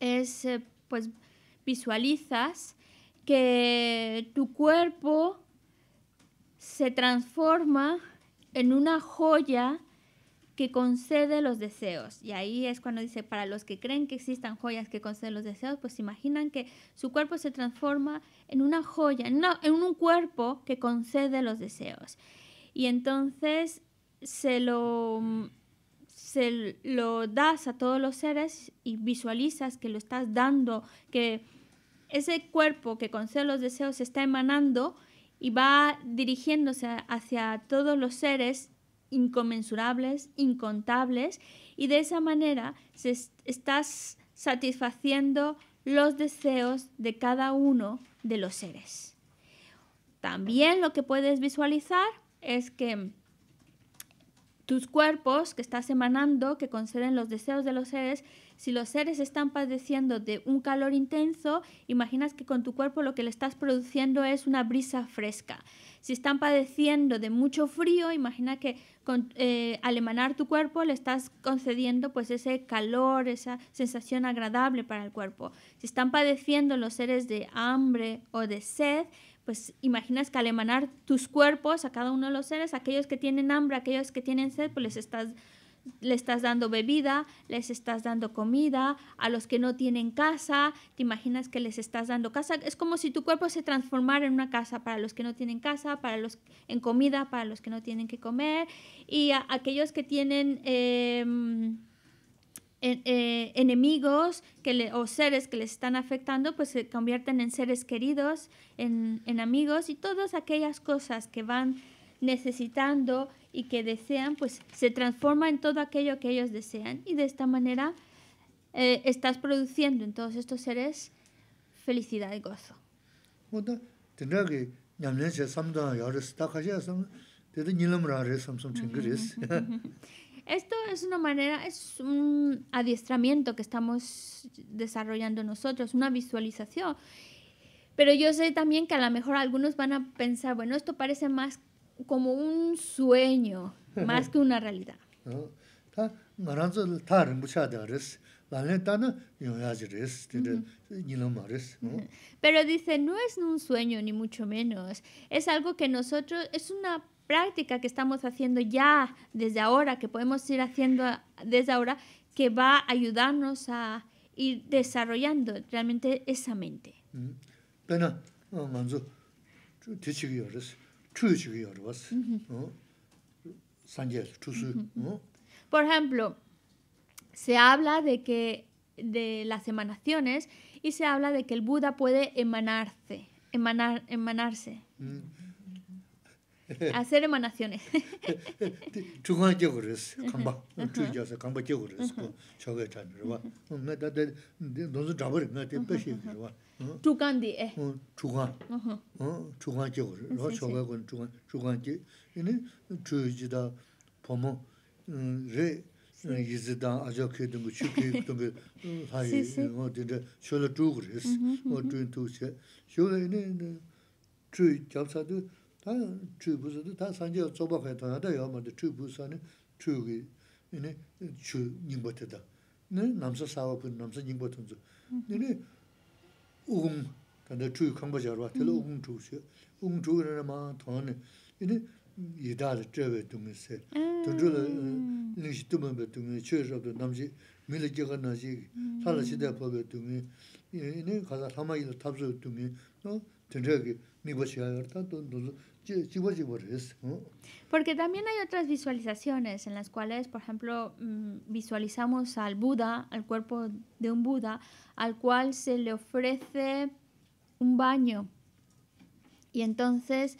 es, eh, pues, visualizas que tu cuerpo se transforma en una joya que concede los deseos. Y ahí es cuando dice, para los que creen que existan joyas que conceden los deseos, pues imaginan que su cuerpo se transforma en una joya, no, en un cuerpo que concede los deseos. Y entonces se lo mm, se lo das a todos los seres y visualizas que lo estás dando, que ese cuerpo que concede los deseos está emanando y va dirigiéndose hacia todos los seres inconmensurables, incontables, y de esa manera estás satisfaciendo los deseos de cada uno de los seres. También lo que puedes visualizar es que tus cuerpos que estás emanando, que conceden los deseos de los seres, si los seres están padeciendo de un calor intenso, imaginas que con tu cuerpo lo que le estás produciendo es una brisa fresca. Si están padeciendo de mucho frío, imagina que eh, al emanar tu cuerpo le estás concediendo pues ese calor, esa sensación agradable para el cuerpo. Si están padeciendo los seres de hambre o de sed, pues imaginas que al emanar tus cuerpos a cada uno de los seres, aquellos que tienen hambre, aquellos que tienen sed, pues les estás les estás dando bebida, les estás dando comida, a los que no tienen casa, te imaginas que les estás dando casa. Es como si tu cuerpo se transformara en una casa para los que no tienen casa, para los en comida, para los que no tienen que comer, y a, aquellos que tienen em, eh, enemigos que o seres que les están afectando, pues se convierten en seres queridos, en, en amigos y todas aquellas cosas que van necesitando y que desean, pues se transforma en todo aquello que ellos desean. Y de esta manera eh, estás produciendo en todos estos seres felicidad y gozo. Esto es una manera, es un adiestramiento que estamos desarrollando nosotros, una visualización. Pero yo sé también que a lo mejor algunos van a pensar, bueno, esto parece más como un sueño, más que una realidad. Pero dice, no es un sueño ni mucho menos, es algo que nosotros, es una práctica que estamos haciendo ya desde ahora, que podemos ir haciendo desde ahora, que va a ayudarnos a ir desarrollando realmente esa mente. Por ejemplo, se habla de que de las emanaciones y se habla de que el Buda puede emanarse, emanar, emanarse. Mm-hmm. A serema naciones. Chukwaan kia kuris, kamba. Chukwaan kia kuris, kamba kia kuris. Chogwaa chani rwa. Nga tata, donzo dhabari nga te peshi rwa. Chukwaan di e. Chukwaan. Chukwaan kia kuris. Rwa chogwaa kuni chukwaan. Chukwaan kia. Yini, chukwaan jida pomo re yizi dan ajo kia dungu, chu kia dungu. Si, si. Nga dinda, chola chukwaa kuris. Nga chukwaan tā chū būsā tā sāngyā tsōpa khay tā tā yā mā tā 남서 būsā nī chū gī nī chū nyingbō tā tā nī namsā sāwa pū namsā nyingbō tā tsō nī nī ugum tā tā chū kāngbā chā rwa tā Porque también hay otras visualizaciones en las cuales, por ejemplo, mm, visualizamos al Buda, al cuerpo de un Buda, al cual se le ofrece un baño. Y entonces,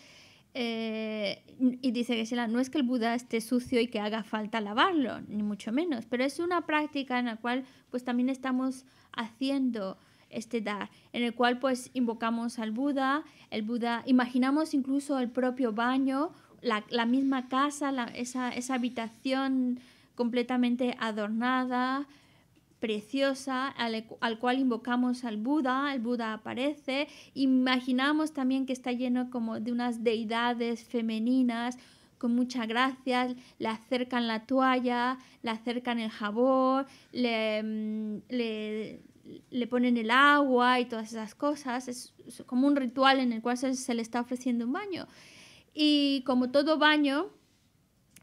eh, y dice que no es que el Buda esté sucio y que haga falta lavarlo, ni mucho menos, pero es una práctica en la cual pues también estamos haciendo este dar, en el cual pues invocamos al Buda, el Buda, imaginamos incluso el propio baño, la, misma casa, esa, habitación completamente adornada, preciosa al, cual invocamos al Buda, el Buda aparece, imaginamos también que está lleno como de unas deidades femeninas con mucha gracia, le acercan la toalla, le acercan el jabón, le mm, le ponen el agua y todas esas cosas. Es, como un ritual en el cual se, le está ofreciendo un baño. Y como todo baño,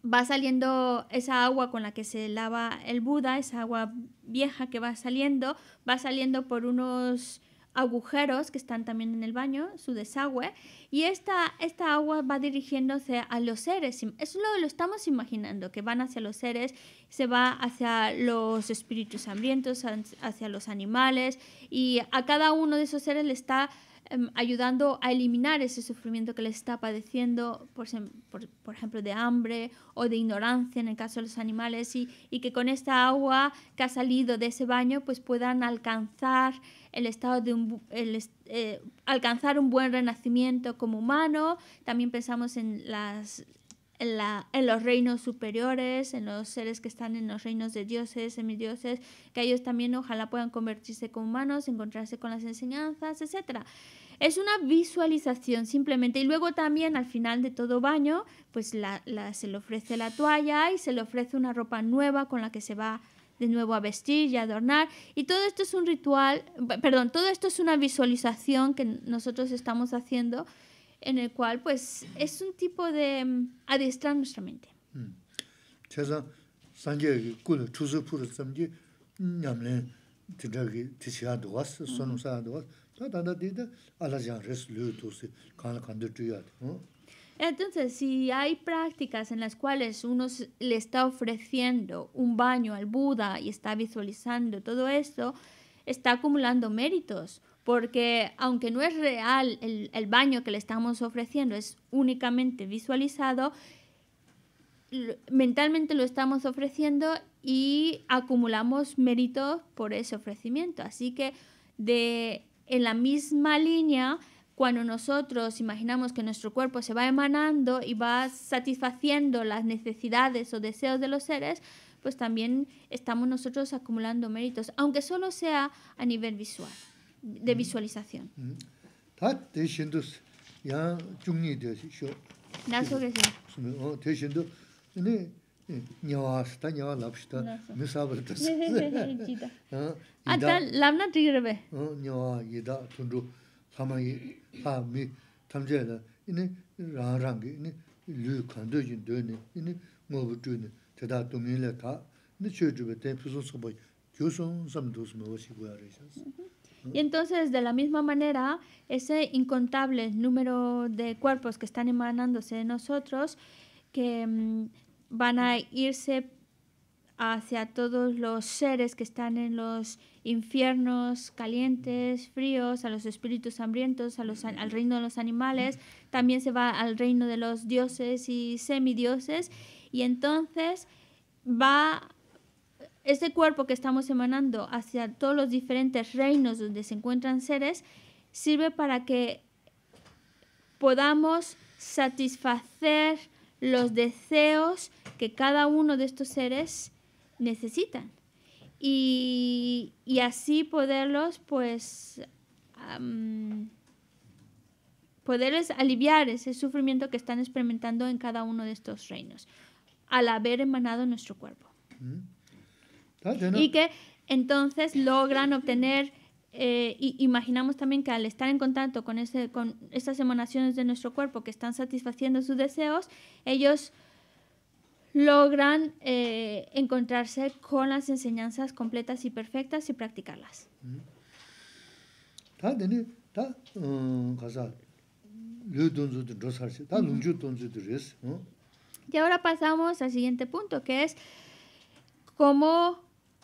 va saliendo esa agua con la que se lava el Buda, esa agua vieja que va saliendo, va saliendo por unos agujeros que están también en el baño, su desagüe, y esta, esta agua va dirigiéndose a los seres. Eso lo, lo estamos imaginando, que van hacia los seres, se va hacia los espíritus hambrientos, hacia los animales, y a cada uno de esos seres le está Em, ayudando a eliminar ese sufrimiento que le está padeciendo, por, por, ejemplo, de hambre o de ignorancia en el caso de los animales, y, que con esta agua que ha salido de ese baño pues puedan alcanzar el estado de un, eh, alcanzar un buen renacimiento como humano. También pensamos en las en, los reinos superiores, en los seres que están en los reinos de dioses, semidioses, que ellos también ojalá puedan convertirse con humanos, encontrarse con las enseñanzas, etc. Es una visualización simplemente. Y luego también al final de todo baño, pues la, se le ofrece la toalla y se le ofrece una ropa nueva con la que se va de nuevo a vestir y adornar. Y todo esto es un ritual, perdón, todo esto es una visualización que nosotros estamos haciendo en el cual pues es un tipo de mm, adiestrar nuestra mente. Entonces, si hay prácticas en las cuales uno le está ofreciendo un baño al Buda y está visualizando todo esto, está acumulando méritos porque aunque no es real el, baño que le estamos ofreciendo, es únicamente visualizado, mentalmente lo estamos ofreciendo y acumulamos méritos por ese ofrecimiento. Así que en la misma línea, cuando nosotros imaginamos que nuestro cuerpo se va emanando y va satisfaciendo las necesidades o deseos de los seres, pues también estamos nosotros acumulando méritos, aunque solo sea a nivel visual. de visualización. Mm-hmm. Ta te siento ya chungni de sho. Na so que sí. Me o te siento ni ni va sta ni va la psta me sabe de. Ah, ta la na tigre ve. O ni va ye da tundo sama ye pa me tamje de ni ra ra ge ni lu kan de jin de ni ni mo bu de ni te da tu mi le ta ni chue de be Y entonces, de la misma manera, ese incontable número de cuerpos que están emanándose de nosotros, que mm, van a irse hacia todos los seres que están en los infiernos calientes, fríos, a los espíritus hambrientos, a los, al reino de los animales, también se va al reino de los dioses y semidioses, y entonces va este cuerpo que estamos emanando hacia todos los diferentes reinos donde se encuentran seres sirve para que podamos satisfacer los deseos que cada uno de estos seres necesitan y, así poderlos pues poderles aliviar ese sufrimiento que están experimentando en cada uno de estos reinos al haber emanado nuestro cuerpo. Mm. Y que entonces logran obtener, eh, imaginamos también que al estar en contacto con, ese, con estas emanaciones de nuestro cuerpo que están satisfaciendo sus deseos, ellos logran eh, encontrarse con las enseñanzas completas y perfectas y practicarlas. Y ahora pasamos al siguiente punto, que es cómo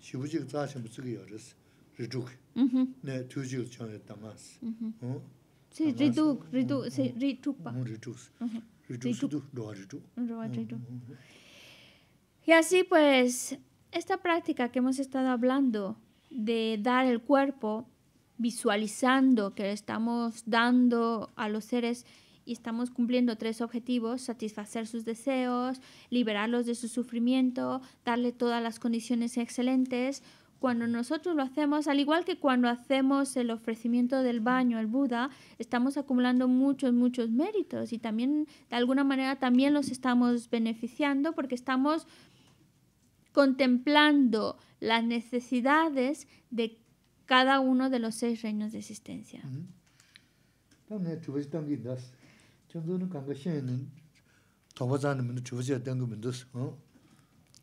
shivuchik tsaashin butsiki yoris, riduk, mhm. ne tujik chonyo tamas. Si riduk, riduk, si riduk pa. Riduk, riduk, roa riduk. Roa riduk. Y así pues, esta práctica que hemos estado hablando de dar el cuerpo, visualizando que le estamos dando a los seres y estamos cumpliendo tres objetivos, satisfacer sus deseos, liberarlos de su sufrimiento, darle todas las condiciones excelentes, cuando nosotros lo hacemos, al igual que cuando hacemos el ofrecimiento del baño al Buda, estamos acumulando muchos, muchos méritos y también, de alguna manera, también los estamos beneficiando porque estamos contemplando las necesidades de cada uno de los seis reinos de existencia. también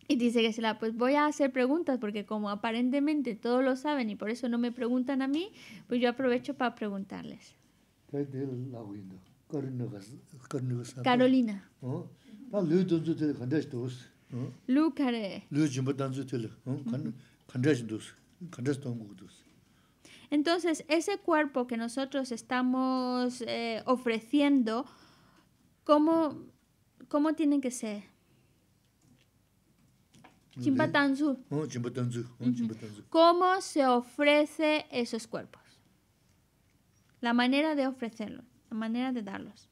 y dice que se la, pues voy a hacer preguntas porque como aparentemente todos lo saben y por eso no me preguntan a mí, pues yo aprovecho para preguntarles. Carolina. Lu Lucre. Entonces, ese cuerpo que nosotros estamos eh, ofreciendo, ¿cómo, ¿cómo tiene que ser? Oh, oh, ¿Cómo se ofrece esos cuerpos? La manera de ofrecerlos, la manera de darlos.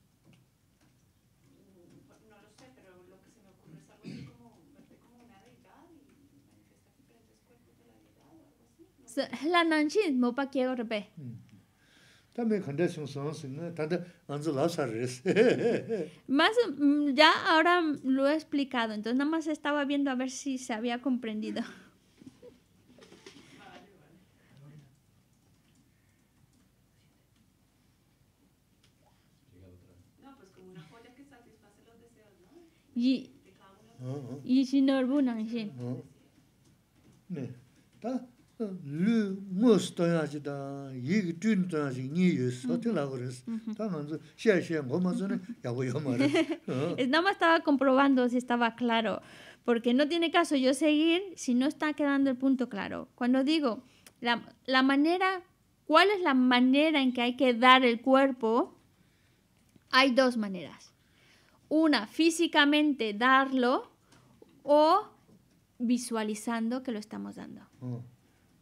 la no pa' kiego rebe. También cuando es un son, tanto anzo lasa Más, ya ahora lo he explicado, entonces nada más estaba viendo a ver si se había comprendido. no, ¿no? Pues una que satisface los deseos, Y ah, ah. y sin nangshin. Ne. Ta? lū ah. Nada más estaba comprobando si estaba claro, porque no tiene caso yo seguir si no está quedando el punto claro. Cuando digo, la, la manera, ¿cuál es la manera en que hay que dar el cuerpo? Hay dos maneras. Una, físicamente darlo o visualizando que lo estamos dando. Ah.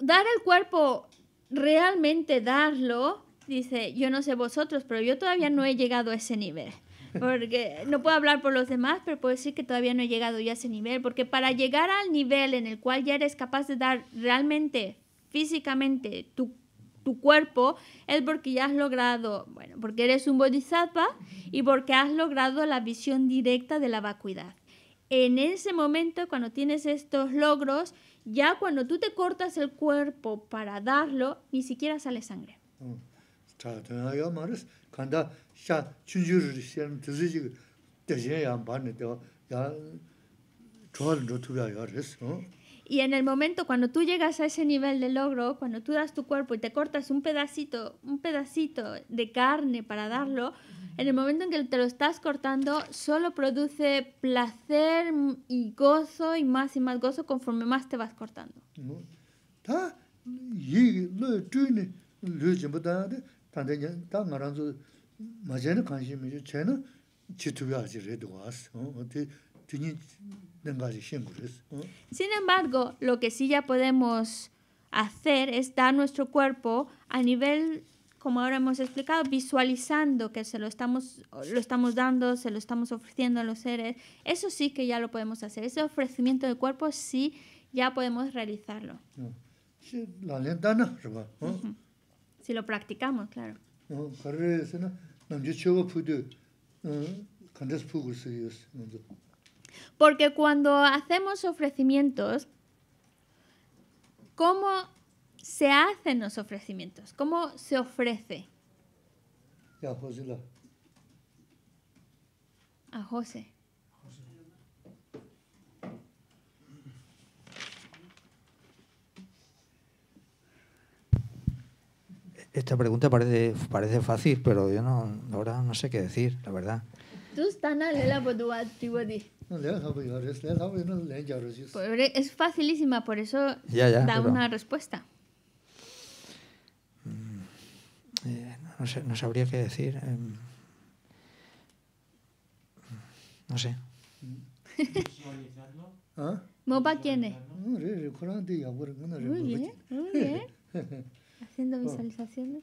dar el cuerpo, realmente darlo, dice, yo no sé vosotros, pero yo todavía no he llegado a ese nivel. Porque no puedo hablar por los demás, pero puedo decir que todavía no he llegado ya a ese nivel. Porque para llegar al nivel en el cual ya eres capaz de dar realmente, físicamente, tu, tu cuerpo, es porque ya has logrado, bueno, porque eres un bodhisattva y porque has logrado la visión directa de la vacuidad. En ese momento, cuando tienes estos logros, ya cuando tú te cortas el cuerpo para darlo, ni siquiera sale sangre. Mm. Y en el momento cuando tú llegas a ese nivel de logro, cuando tú das tu cuerpo y te cortas un pedacito, un pedacito de carne para darlo, en el momento en que te lo estás cortando, solo produce placer y gozo y más y más gozo conforme más te vas cortando. ¿eh? Sin embargo, lo que sí ya podemos hacer es dar nuestro cuerpo a nivel, como ahora hemos explicado, visualizando que se lo estamos, lo estamos dando, se lo estamos ofreciendo a los seres. Eso sí que ya lo podemos hacer. Ese ofrecimiento de cuerpo sí ya podemos realizarlo. Si Si lo practicamos, claro. Porque cuando hacemos ofrecimientos, ¿cómo se hacen los ofrecimientos? ¿Cómo se ofrece? José. Pues, A José. Esta pregunta parece, parece fácil, pero yo no, ahora no sé qué decir, la verdad. Tú estás en la es facilísima, por eso da una respuesta. no, sé, sabría qué decir. no sé. ¿Mopa quién es? Muy bien, muy bien. Haciendo visualizaciones.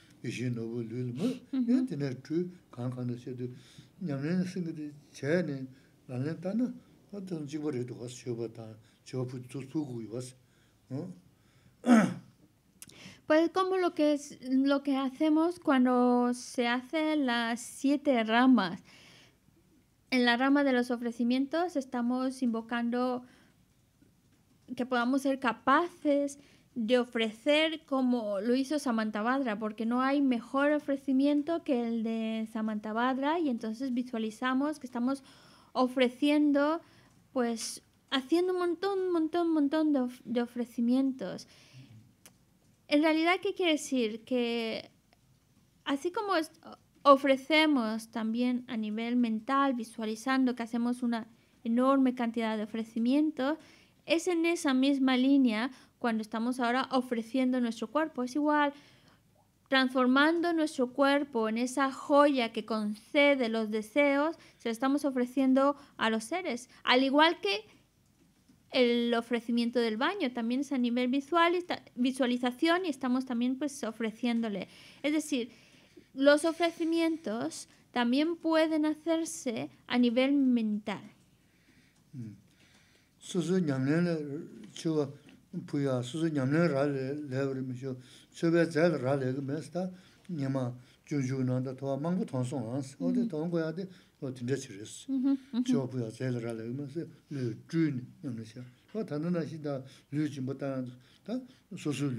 yishin nobu lul mu, yon tene chu kan kan da xe du, nyamlen singa di che ne, la tana, tang jikwa re du was, xioba tang, xioba pu gu Pues como lo que, es, lo que hacemos cuando se hacen las siete ramas. En la rama de los ofrecimientos estamos invocando que podamos ser capaces de ofrecer como lo hizo Samantha Badra, porque no hay mejor ofrecimiento que el de Samantha Badra y entonces visualizamos que estamos ofreciendo, pues haciendo un montón, montón, montón de, de ofrecimientos. En realidad, ¿qué quiere decir? Que así como ofrecemos también a nivel mental, visualizando que hacemos una enorme cantidad de ofrecimientos, es en esa misma línea cuando estamos ahora ofreciendo nuestro cuerpo. Es igual, transformando nuestro cuerpo en esa joya que concede los deseos, se lo estamos ofreciendo a los seres. Al igual que el ofrecimiento del baño, también es a nivel visual, visualización y estamos también pues ofreciéndole. Es decir, los ofrecimientos también pueden hacerse a nivel mental. Mm. puyaa susu nyamnyi raa leweleme shio, shubaya zayla raa lekeme sta, nyamaa, jun-junan da tawa mangwa thansong aansi, mm-hmm. o de thon kwaya de, o de nechi resi. shio mm-hmm, mm-hmm. puyaa zayla raa lekeme se, luye, zhuyne, nyamnyi shia. o tanda na xinda, susu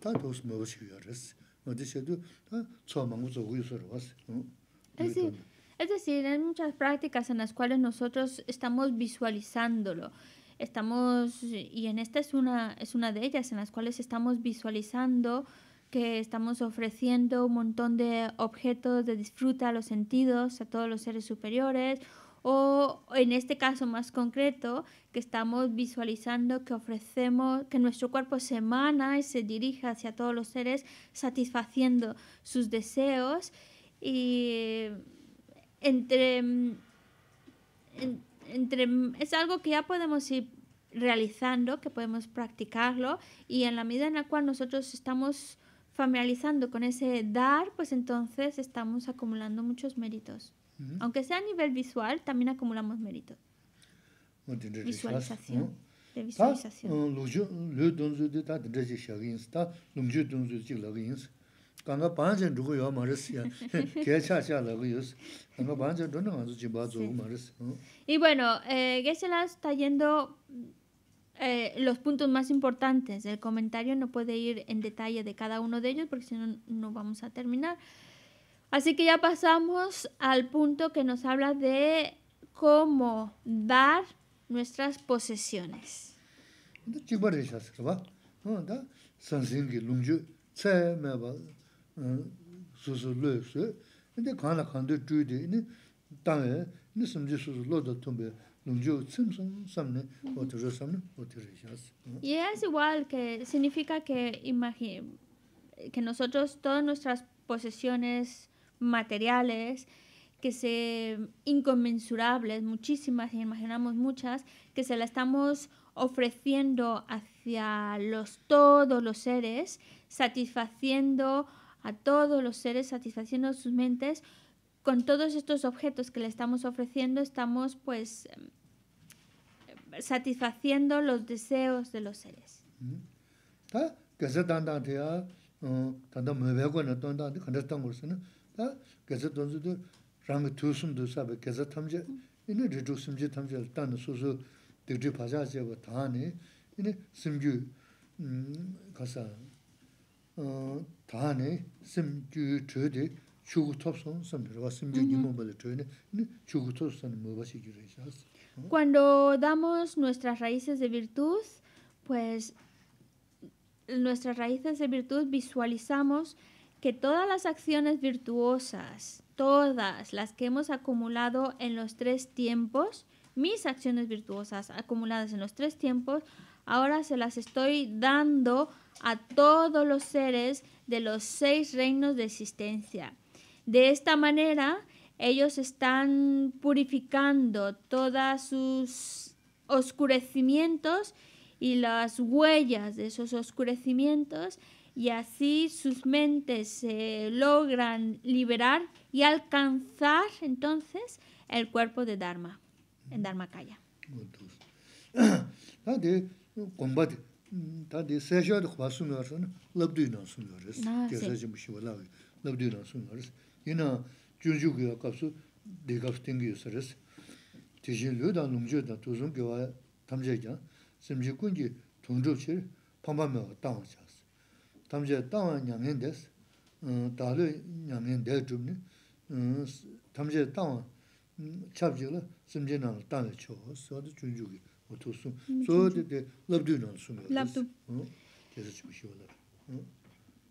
ta mabashi ta wasi. Mm. Es decir, hay muchas prácticas en las cuales nosotros estamos visualizándolo. Estamos, y en esta es una, es una de ellas, en las cuales estamos visualizando que estamos ofreciendo un montón de objetos de disfruta a los sentidos, a todos los seres superiores, o en este caso más concreto, que estamos visualizando que ofrecemos, que nuestro cuerpo se emana y se dirija hacia todos los seres satisfaciendo sus deseos y entre, entre es algo que ya podemos ir realizando, que podemos practicarlo y en la medida en la cual nosotros estamos familiarizando con ese dar, pues entonces estamos acumulando muchos méritos. Aunque sea a nivel visual, también acumulamos méritos. Visualización. visualización. Y bueno, eh la está yendo eh, los puntos más importantes. El comentario no puede ir en detalle de cada uno de ellos porque si no no vamos a terminar. Así que ya pasamos al punto que nos habla de cómo dar nuestras posesiones. Y es igual, que significa que, que nosotros, todas nuestras posesiones materiales, que se inconmensurables, muchísimas, y imaginamos muchas, que se la estamos ofreciendo hacia los todos los seres, satisfaciendo a todos los seres satisfaciendo sus mentes. Con todos estos objetos que le estamos ofreciendo, estamos pues em, satisfaciendo los deseos de los seres. Cuando damos nuestras raíces de virtud, pues nuestras raíces de virtud visualizamos que todas las acciones virtuosas, todas las que hemos acumulado en los tres tiempos, mis acciones virtuosas acumuladas en los tres tiempos, ahora se las estoy dando a todos los seres de los seis reinos de existencia. De esta manera, ellos están purificando todos sus oscurecimientos y las huellas de esos oscurecimientos y así sus mentes se logran liberar y alcanzar entonces el cuerpo de Dharma, en Dharmakaya. 다디 세셔도 khuwasuñuwa 럽드이나 labdui naasunguwa rās, 럽드이나 sāchi 이나 wā laway labdui naasunguwa rās. Yīna juñchūguya qabsu dēkafti ngiyu sā rās. Tijinliyudan 담제 땅은 tamzay kañ, simchikun ki tuñchukchi rī pambamiawa taa wā chās. Tamzay taa wā ñañiñ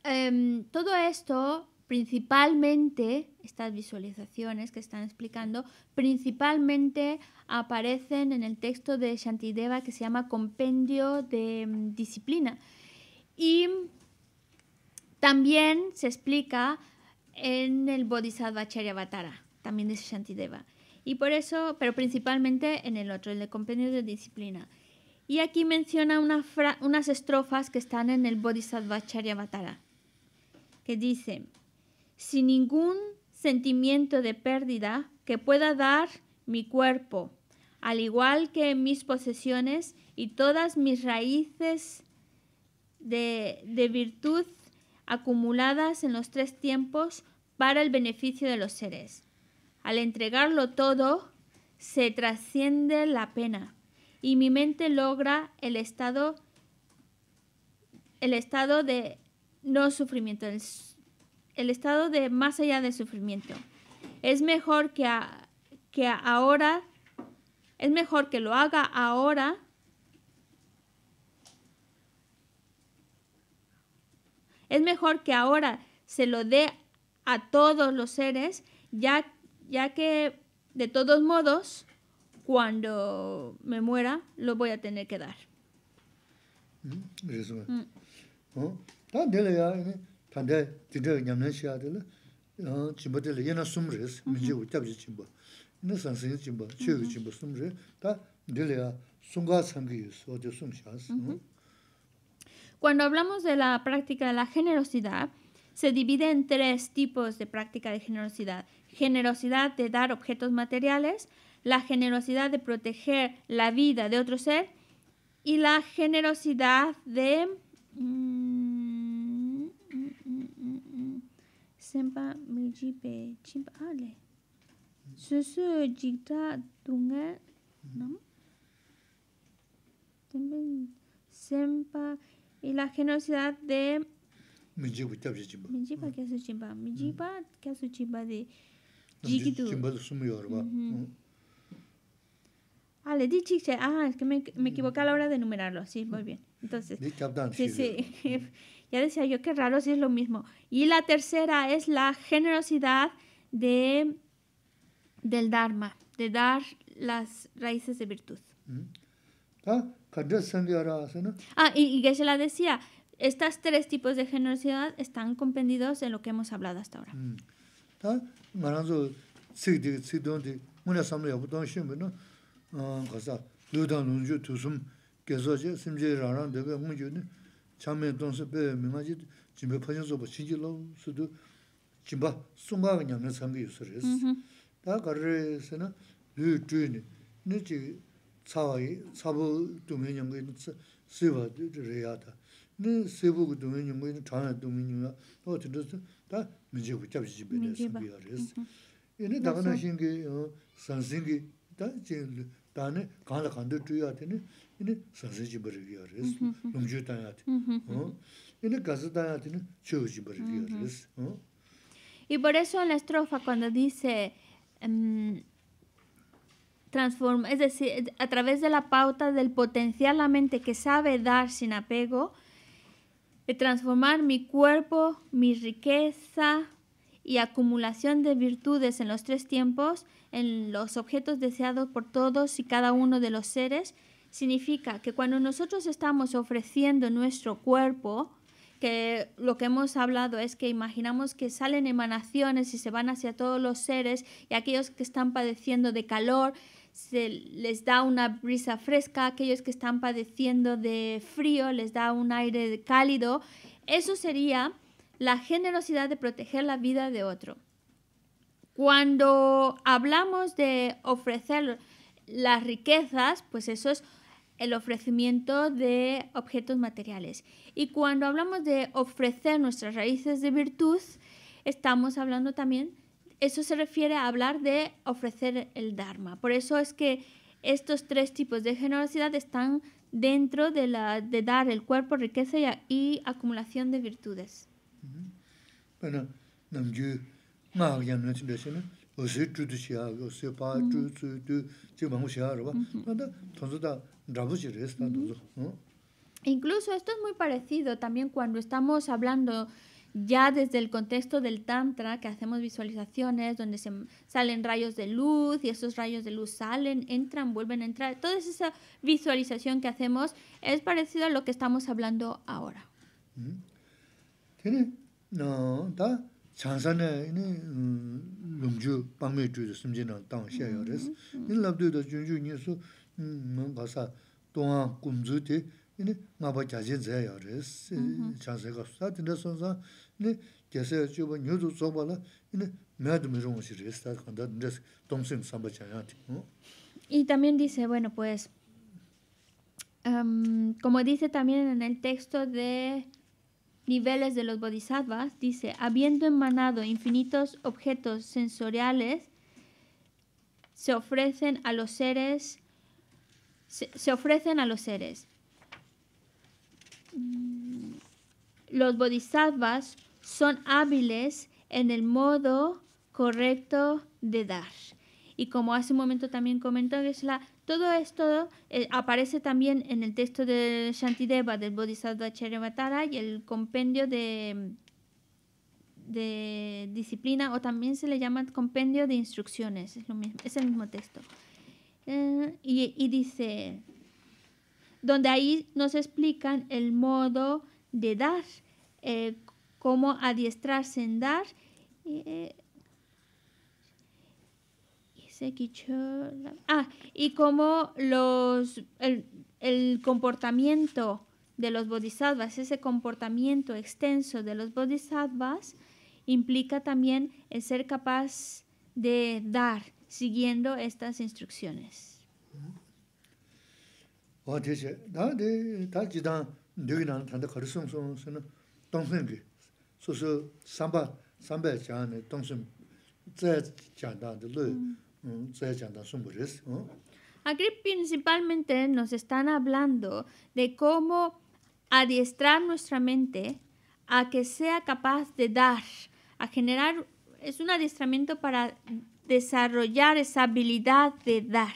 Em, todo esto, principalmente, estas visualizaciones que están explicando, principalmente aparecen en el texto de Shantideva que se llama Compendio de em, Disciplina. Y también se explica en el Bodhisattva Charyavatara, también de Shantideva. Y por eso, pero principalmente en el otro, el de Compendio de disciplina. Y aquí menciona unas estrofas que están en el Bodhisattva Charyavatara, que dice, sin ningún sentimiento de pérdida que pueda dar mi cuerpo, al igual que mis posesiones y todas mis raíces de virtud acumuladas en los tres tiempos para el beneficio de los seres. Al entregarlo todo, se trasciende la pena y mi mente logra el estado, el estado de no sufrimiento, el, estado de más allá de sufrimiento. Es mejor que, que ahora, es mejor que lo haga ahora Es mejor que ahora se lo dé a todos los seres, ya ya que de todos modos, cuando me muera, lo voy a tener que dar. Cuando hablamos de la práctica de la generosidad, se divide en tres tipos de práctica de generosidad generosidad de dar objetos materiales, la generosidad de proteger la vida de otro ser y la generosidad de... Sempa chimpa ale. Sempa y la generosidad de... Mijipa que su chimpa. su chimpa de... Ah, di chiche. Ah, es que me, me equivoqué a la hora de numerarlo. Sí, muy bien. Entonces. Sí, sí. ya decía yo, qué raro si es lo mismo. Y la tercera es la generosidad de, del Dharma, de dar las raíces de virtud. Ah, ah y, que se la decía, estos tres tipos de generosidad están comprendidos en lo que hemos hablado hasta ahora. tā ngā rāng zō cīk dīg, cīk dōng dīg, mūnyā sāmbā yabu dōng shīng bī nō, gā sā, lū dāng nūng jū tū sūm gā sō 수도 sīm jī rā rāng dē bē ngū jū nī, chā mē dōng sī bē mī ngā jī, jīmbē pā chā Y por eso en la estrofa cuando dice um, em, transforma, es decir, a través de la pauta del potencial la mente que sabe dar sin apego, de transformar mi cuerpo, mi riqueza y acumulación de virtudes en los tres tiempos, en los objetos deseados por todos y cada uno de los seres, significa que cuando nosotros estamos ofreciendo nuestro cuerpo, que lo que hemos hablado es que imaginamos que salen emanaciones y se van hacia todos los seres y aquellos que están padeciendo de calor, se les da una brisa fresca, aquellos que están padeciendo de frío les da un aire cálido. Eso sería la generosidad de proteger la vida de otro. Cuando hablamos de ofrecer las riquezas, pues eso es el ofrecimiento de objetos materiales. Y cuando hablamos de ofrecer nuestras raíces de virtud, estamos hablando también eso se refiere a hablar de ofrecer el Dharma. Por eso es que estos tres tipos de generosidad están dentro de, la, de dar el cuerpo, riqueza y, acumulación de virtudes. Bueno, Incluso esto es muy parecido también cuando estamos hablando ya desde el contexto del Tantra, que hacemos visualizaciones donde se salen rayos de luz y esos rayos de luz salen, entran, vuelven a entrar, toda esa visualización que hacemos es parecido a lo que estamos hablando ahora. Mm-hmm y también dice bueno pues em, como dice también en el texto de niveles de los bodhisattvas, dice, habiendo emanado infinitos objetos sensoriales, se ofrecen a los seres, se, ofrecen a los seres los bodhisattvas son hábiles en el modo correcto de dar. Y como hace un momento también comentó, todo esto eh, aparece también en el texto de Shantideva del Bodhisattva Charyavatara y el compendio de, de disciplina o también se le llama compendio de instrucciones, es, lo mismo, es el mismo texto. Eh, y, y dice, donde ahí nos explican el modo de dar, eh, cómo adiestrarse en dar. Eh, eh, ah, y cómo los, el, el comportamiento de los bodhisattvas, ese comportamiento extenso de los bodhisattvas, implica también el ser capaz de dar siguiendo estas instrucciones. Aquí principalmente nos están hablando de cómo adiestrar nuestra mente a que sea capaz de dar, a generar, es un adiestramiento para desarrollar esa habilidad de dar.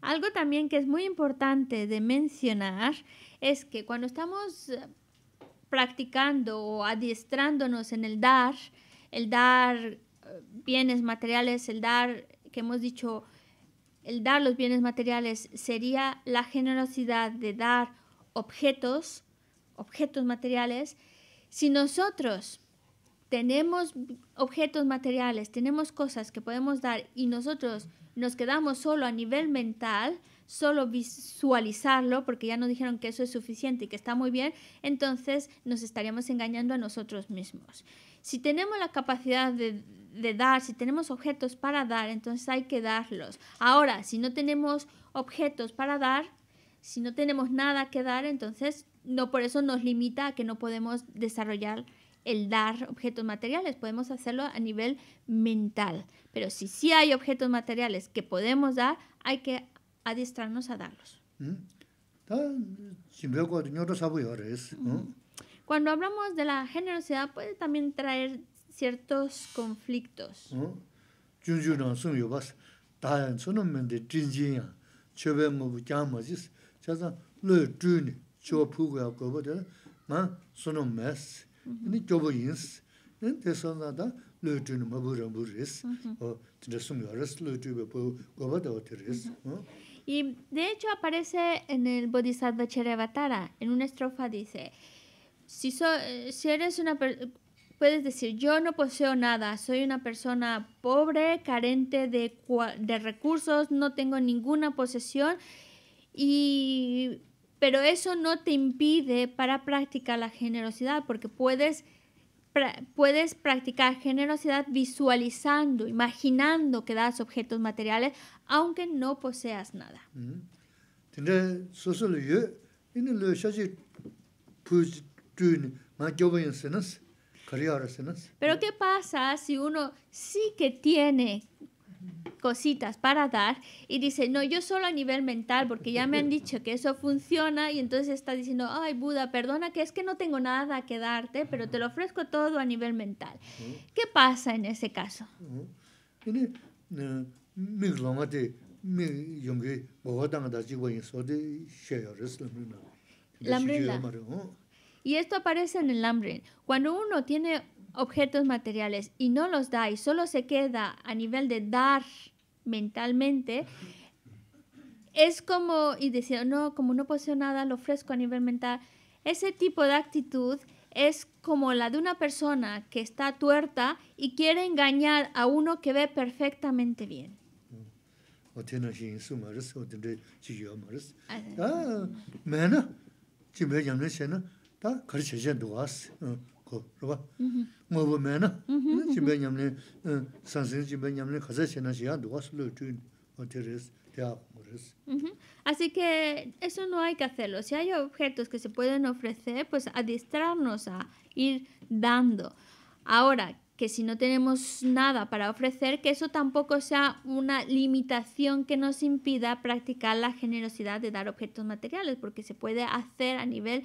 Algo también que es muy importante de mencionar es que cuando estamos eh, practicando o adiestrándonos en el dar, el dar eh, bienes materiales, el dar que hemos dicho, el dar los bienes materiales sería la generosidad de dar objetos, objetos materiales. Si nosotros tenemos objetos materiales, tenemos cosas que podemos dar y nosotros nos quedamos solo a nivel mental, solo visualizarlo, porque ya nos dijeron que eso es suficiente y que está muy bien, entonces nos estaríamos engañando a nosotros mismos. Si tenemos la capacidad de, de dar, si tenemos objetos para dar, entonces hay que darlos. Ahora, si no tenemos objetos para dar, si no tenemos nada que dar, entonces no por eso nos limita a que no podemos desarrollar el dar objetos materiales, podemos hacerlo a nivel mental, pero si sí hay objetos materiales que podemos dar, hay que adiestrarnos a darlos. Mm. Ah, cuando hablamos de la generosidad puede también traer ciertos conflictos. Y de hecho aparece en el Bodhisattva Charyavatara, en una estrofa dice, si, so, si eres una puedes decir, yo no poseo nada, soy una persona pobre, carente de, de recursos, no tengo ninguna posesión y pero eso no te impide para practicar la generosidad, porque puedes, puedes practicar generosidad visualizando, imaginando que das objetos materiales, aunque no poseas nada. Mm-hmm. Pero ¿qué pasa si uno sí que tiene cositas para dar y dice, no, yo solo a nivel mental, porque ya me han dicho que eso funciona y entonces está diciendo, ay Buda, perdona que es que no tengo nada que darte, pero te lo ofrezco todo a nivel mental. ¿Qué pasa en ese caso? Y esto aparece en el Lambrin. Cuando uno tiene objetos materiales y no los da y solo se queda a nivel de dar mentalmente, es como, y decía no, como no poseo nada, lo ofrezco a nivel mental. Ese tipo de actitud es como la de una persona que está tuerta y quiere engañar a uno que ve perfectamente bien. Así que eso no hay que hacerlo. Si hay objetos que se pueden ofrecer, pues adiestrarnos a ir dando. Ahora, que si no tenemos nada para ofrecer, que eso tampoco sea una limitación que nos impida practicar la generosidad de dar objetos materiales, porque se puede hacer a nivel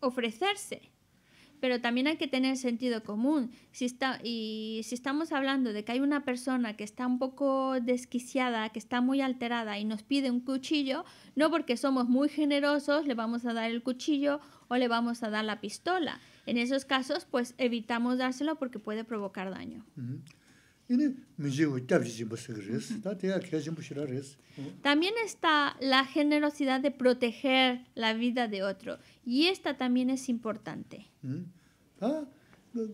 ofrecerse. Pero también hay que tener sentido común. Si está, y si estamos hablando de que hay una persona que está un poco desquiciada, que está muy alterada y nos pide un cuchillo, no porque somos muy generosos le vamos a dar el cuchillo o le vamos a dar la pistola. En esos casos, pues evitamos dárselo porque puede provocar daño. También está la generosidad de proteger la vida de otro. Y esta también es importante. ¿Mm? Porque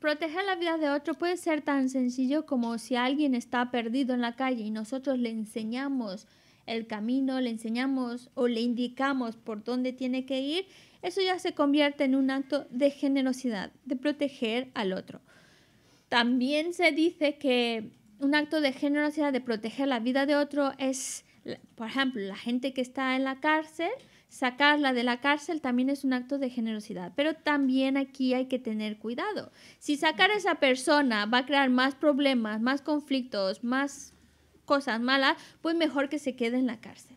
proteger la vida de otro puede ser tan sencillo como si alguien está perdido en la calle y nosotros le enseñamos el camino, le enseñamos o le indicamos por dónde tiene que ir, eso ya se convierte en un acto de generosidad, de proteger al otro. También se dice que un acto de generosidad, de proteger la vida de otro, es, por ejemplo, la gente que está en la cárcel, sacarla de la cárcel también es un acto de generosidad, pero también aquí hay que tener cuidado. Si sacar a esa persona va a crear más problemas, más conflictos, más cosas malas, pues mejor que se quede en la cárcel.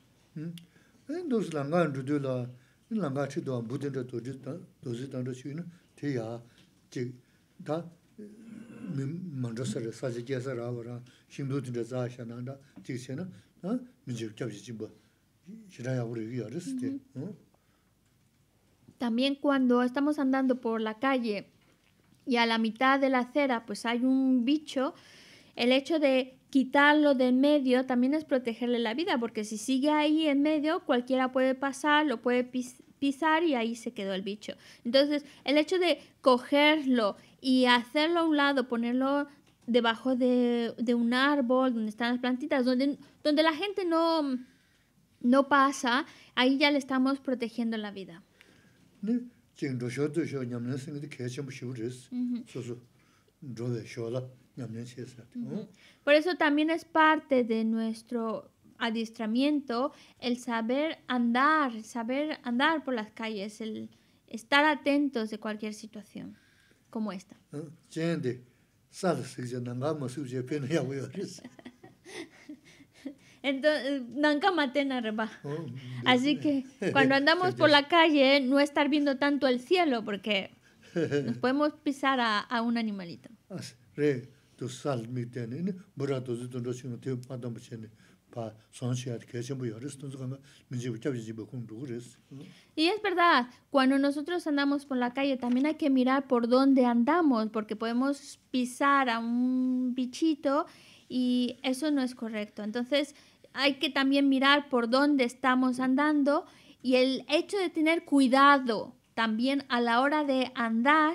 También cuando estamos andando por la calle y a la mitad de la acera pues hay un bicho, el hecho de quitarlo de medio también es protegerle la vida, porque si sigue ahí en medio, cualquiera puede pasar, lo puede pisar y ahí se quedó el bicho. Entonces, el hecho de cogerlo y hacerlo a un lado, ponerlo debajo de, un árbol, donde están las plantitas, donde, donde la gente no, no pasa, ahí ya le estamos protegiendo la vida. Por eso también es parte de nuestro adiestramiento el saber andar, saber andar por las calles, el estar atentos de cualquier situación como esta. Entonces, Así que cuando andamos por la calle, no estar viendo tanto el cielo porque nos podemos pisar a, a un animalito. Y es verdad, cuando nosotros andamos por la calle también hay que mirar por dónde andamos, porque podemos pisar a un bichito y eso no es correcto. Entonces hay que también mirar por dónde estamos andando y el hecho de tener cuidado también a la hora de andar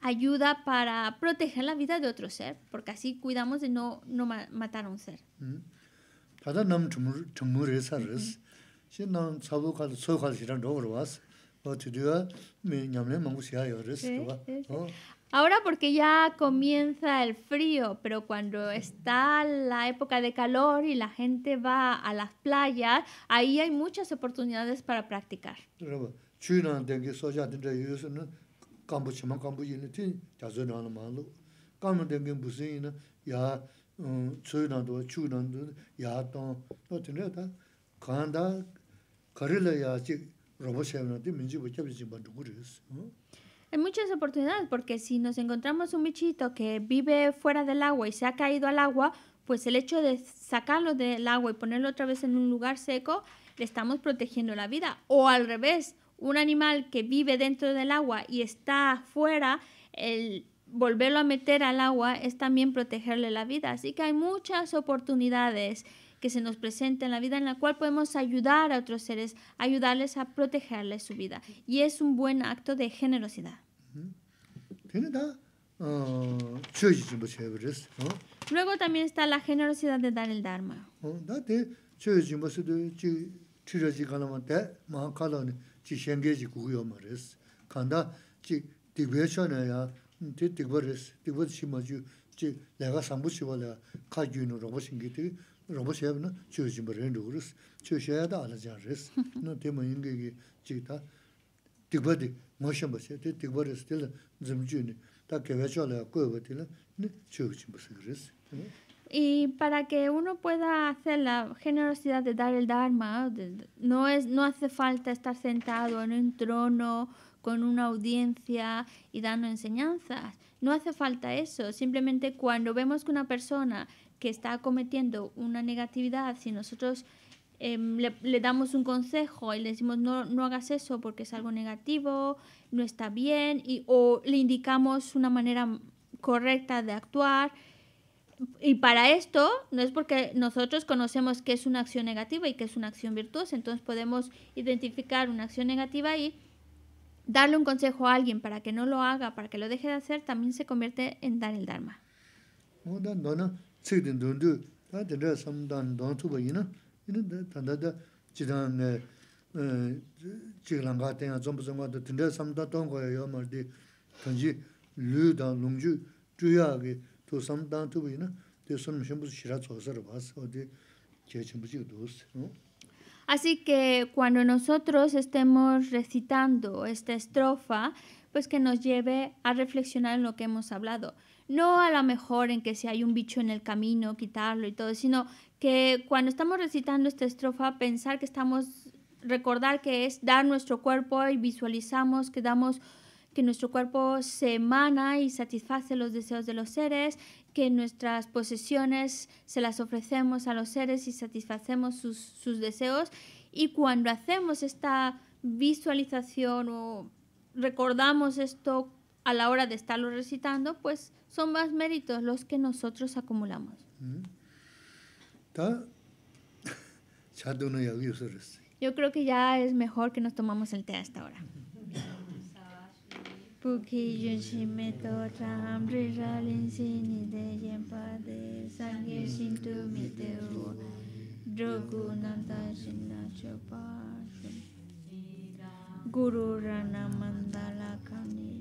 ayuda para proteger la vida de otro ser, porque así cuidamos de no, no matar a un ser. Mm. Ahora porque ya comienza el frío, pero cuando está la época de calor y la gente va a las playas, ahí hay muchas oportunidades para practicar. En um, Hay muchas oportunidades porque si nos encontramos un bichito que vive fuera del agua y se ha caído al agua, pues el hecho de sacarlo del agua y ponerlo otra vez en un lugar seco, le estamos protegiendo la vida. O al revés, un animal que vive dentro del agua y está afuera, el volverlo a meter al agua es también protegerle la vida. Así que hay muchas oportunidades que se nos presentan en la vida en la cual podemos ayudar a otros seres, ayudarles a protegerles su vida. Y es un buen acto de generosidad. Luego también está la generosidad de dar el Dharma. chi shenge chi kukuyo res. Kanda chi tigbe cho na ya, hm, ti tigbe res, tigbe chi ma ju, chi laga sambu chi wala ya, ka ju no roba shingi ti, roba shayab na, chio jimba rendu res, chio shayada ala jan res. ma chi ta, tigbe di, se, ti tigbe res, ni, ta kewe la ya, kuwa res. Y para que uno pueda hacer la generosidad de dar el Dharma, no, es, no hace falta estar sentado en un trono con una audiencia y dando enseñanzas. No hace falta eso. Simplemente cuando vemos que una persona que está cometiendo una negatividad, si nosotros em, le, damos un consejo y le decimos no, no hagas eso porque es algo negativo, no está bien, y, o le indicamos una manera correcta de actuar, y para esto no es porque nosotros conocemos que es una acción negativa y que es una acción virtuosa, entonces podemos identificar una acción negativa y darle un consejo a alguien para que no lo haga, para que lo deje de hacer, también se convierte en dar el Dharma. Así que cuando nosotros estemos recitando esta estrofa, pues que nos lleve a reflexionar en lo que hemos hablado. No a lo mejor en que si hay un bicho en el camino, quitarlo y todo, sino que cuando estamos recitando esta estrofa, pensar que estamos, recordar que es dar nuestro cuerpo y visualizamos que damos que nuestro cuerpo se emana y satisface los deseos de los seres, que nuestras posesiones se las ofrecemos a los seres y satisfacemos sus, deseos. Y cuando hacemos esta visualización o recordamos esto a la hora de estarlo recitando, pues son más méritos los que nosotros acumulamos. Mm. Yo creo que ya es mejor que nos tomamos el té hasta ahora. Pukiyushime to hamri ralin sini deyen pade sangye shintu mite u drogu nanda shina chopa Guru rana mandala kani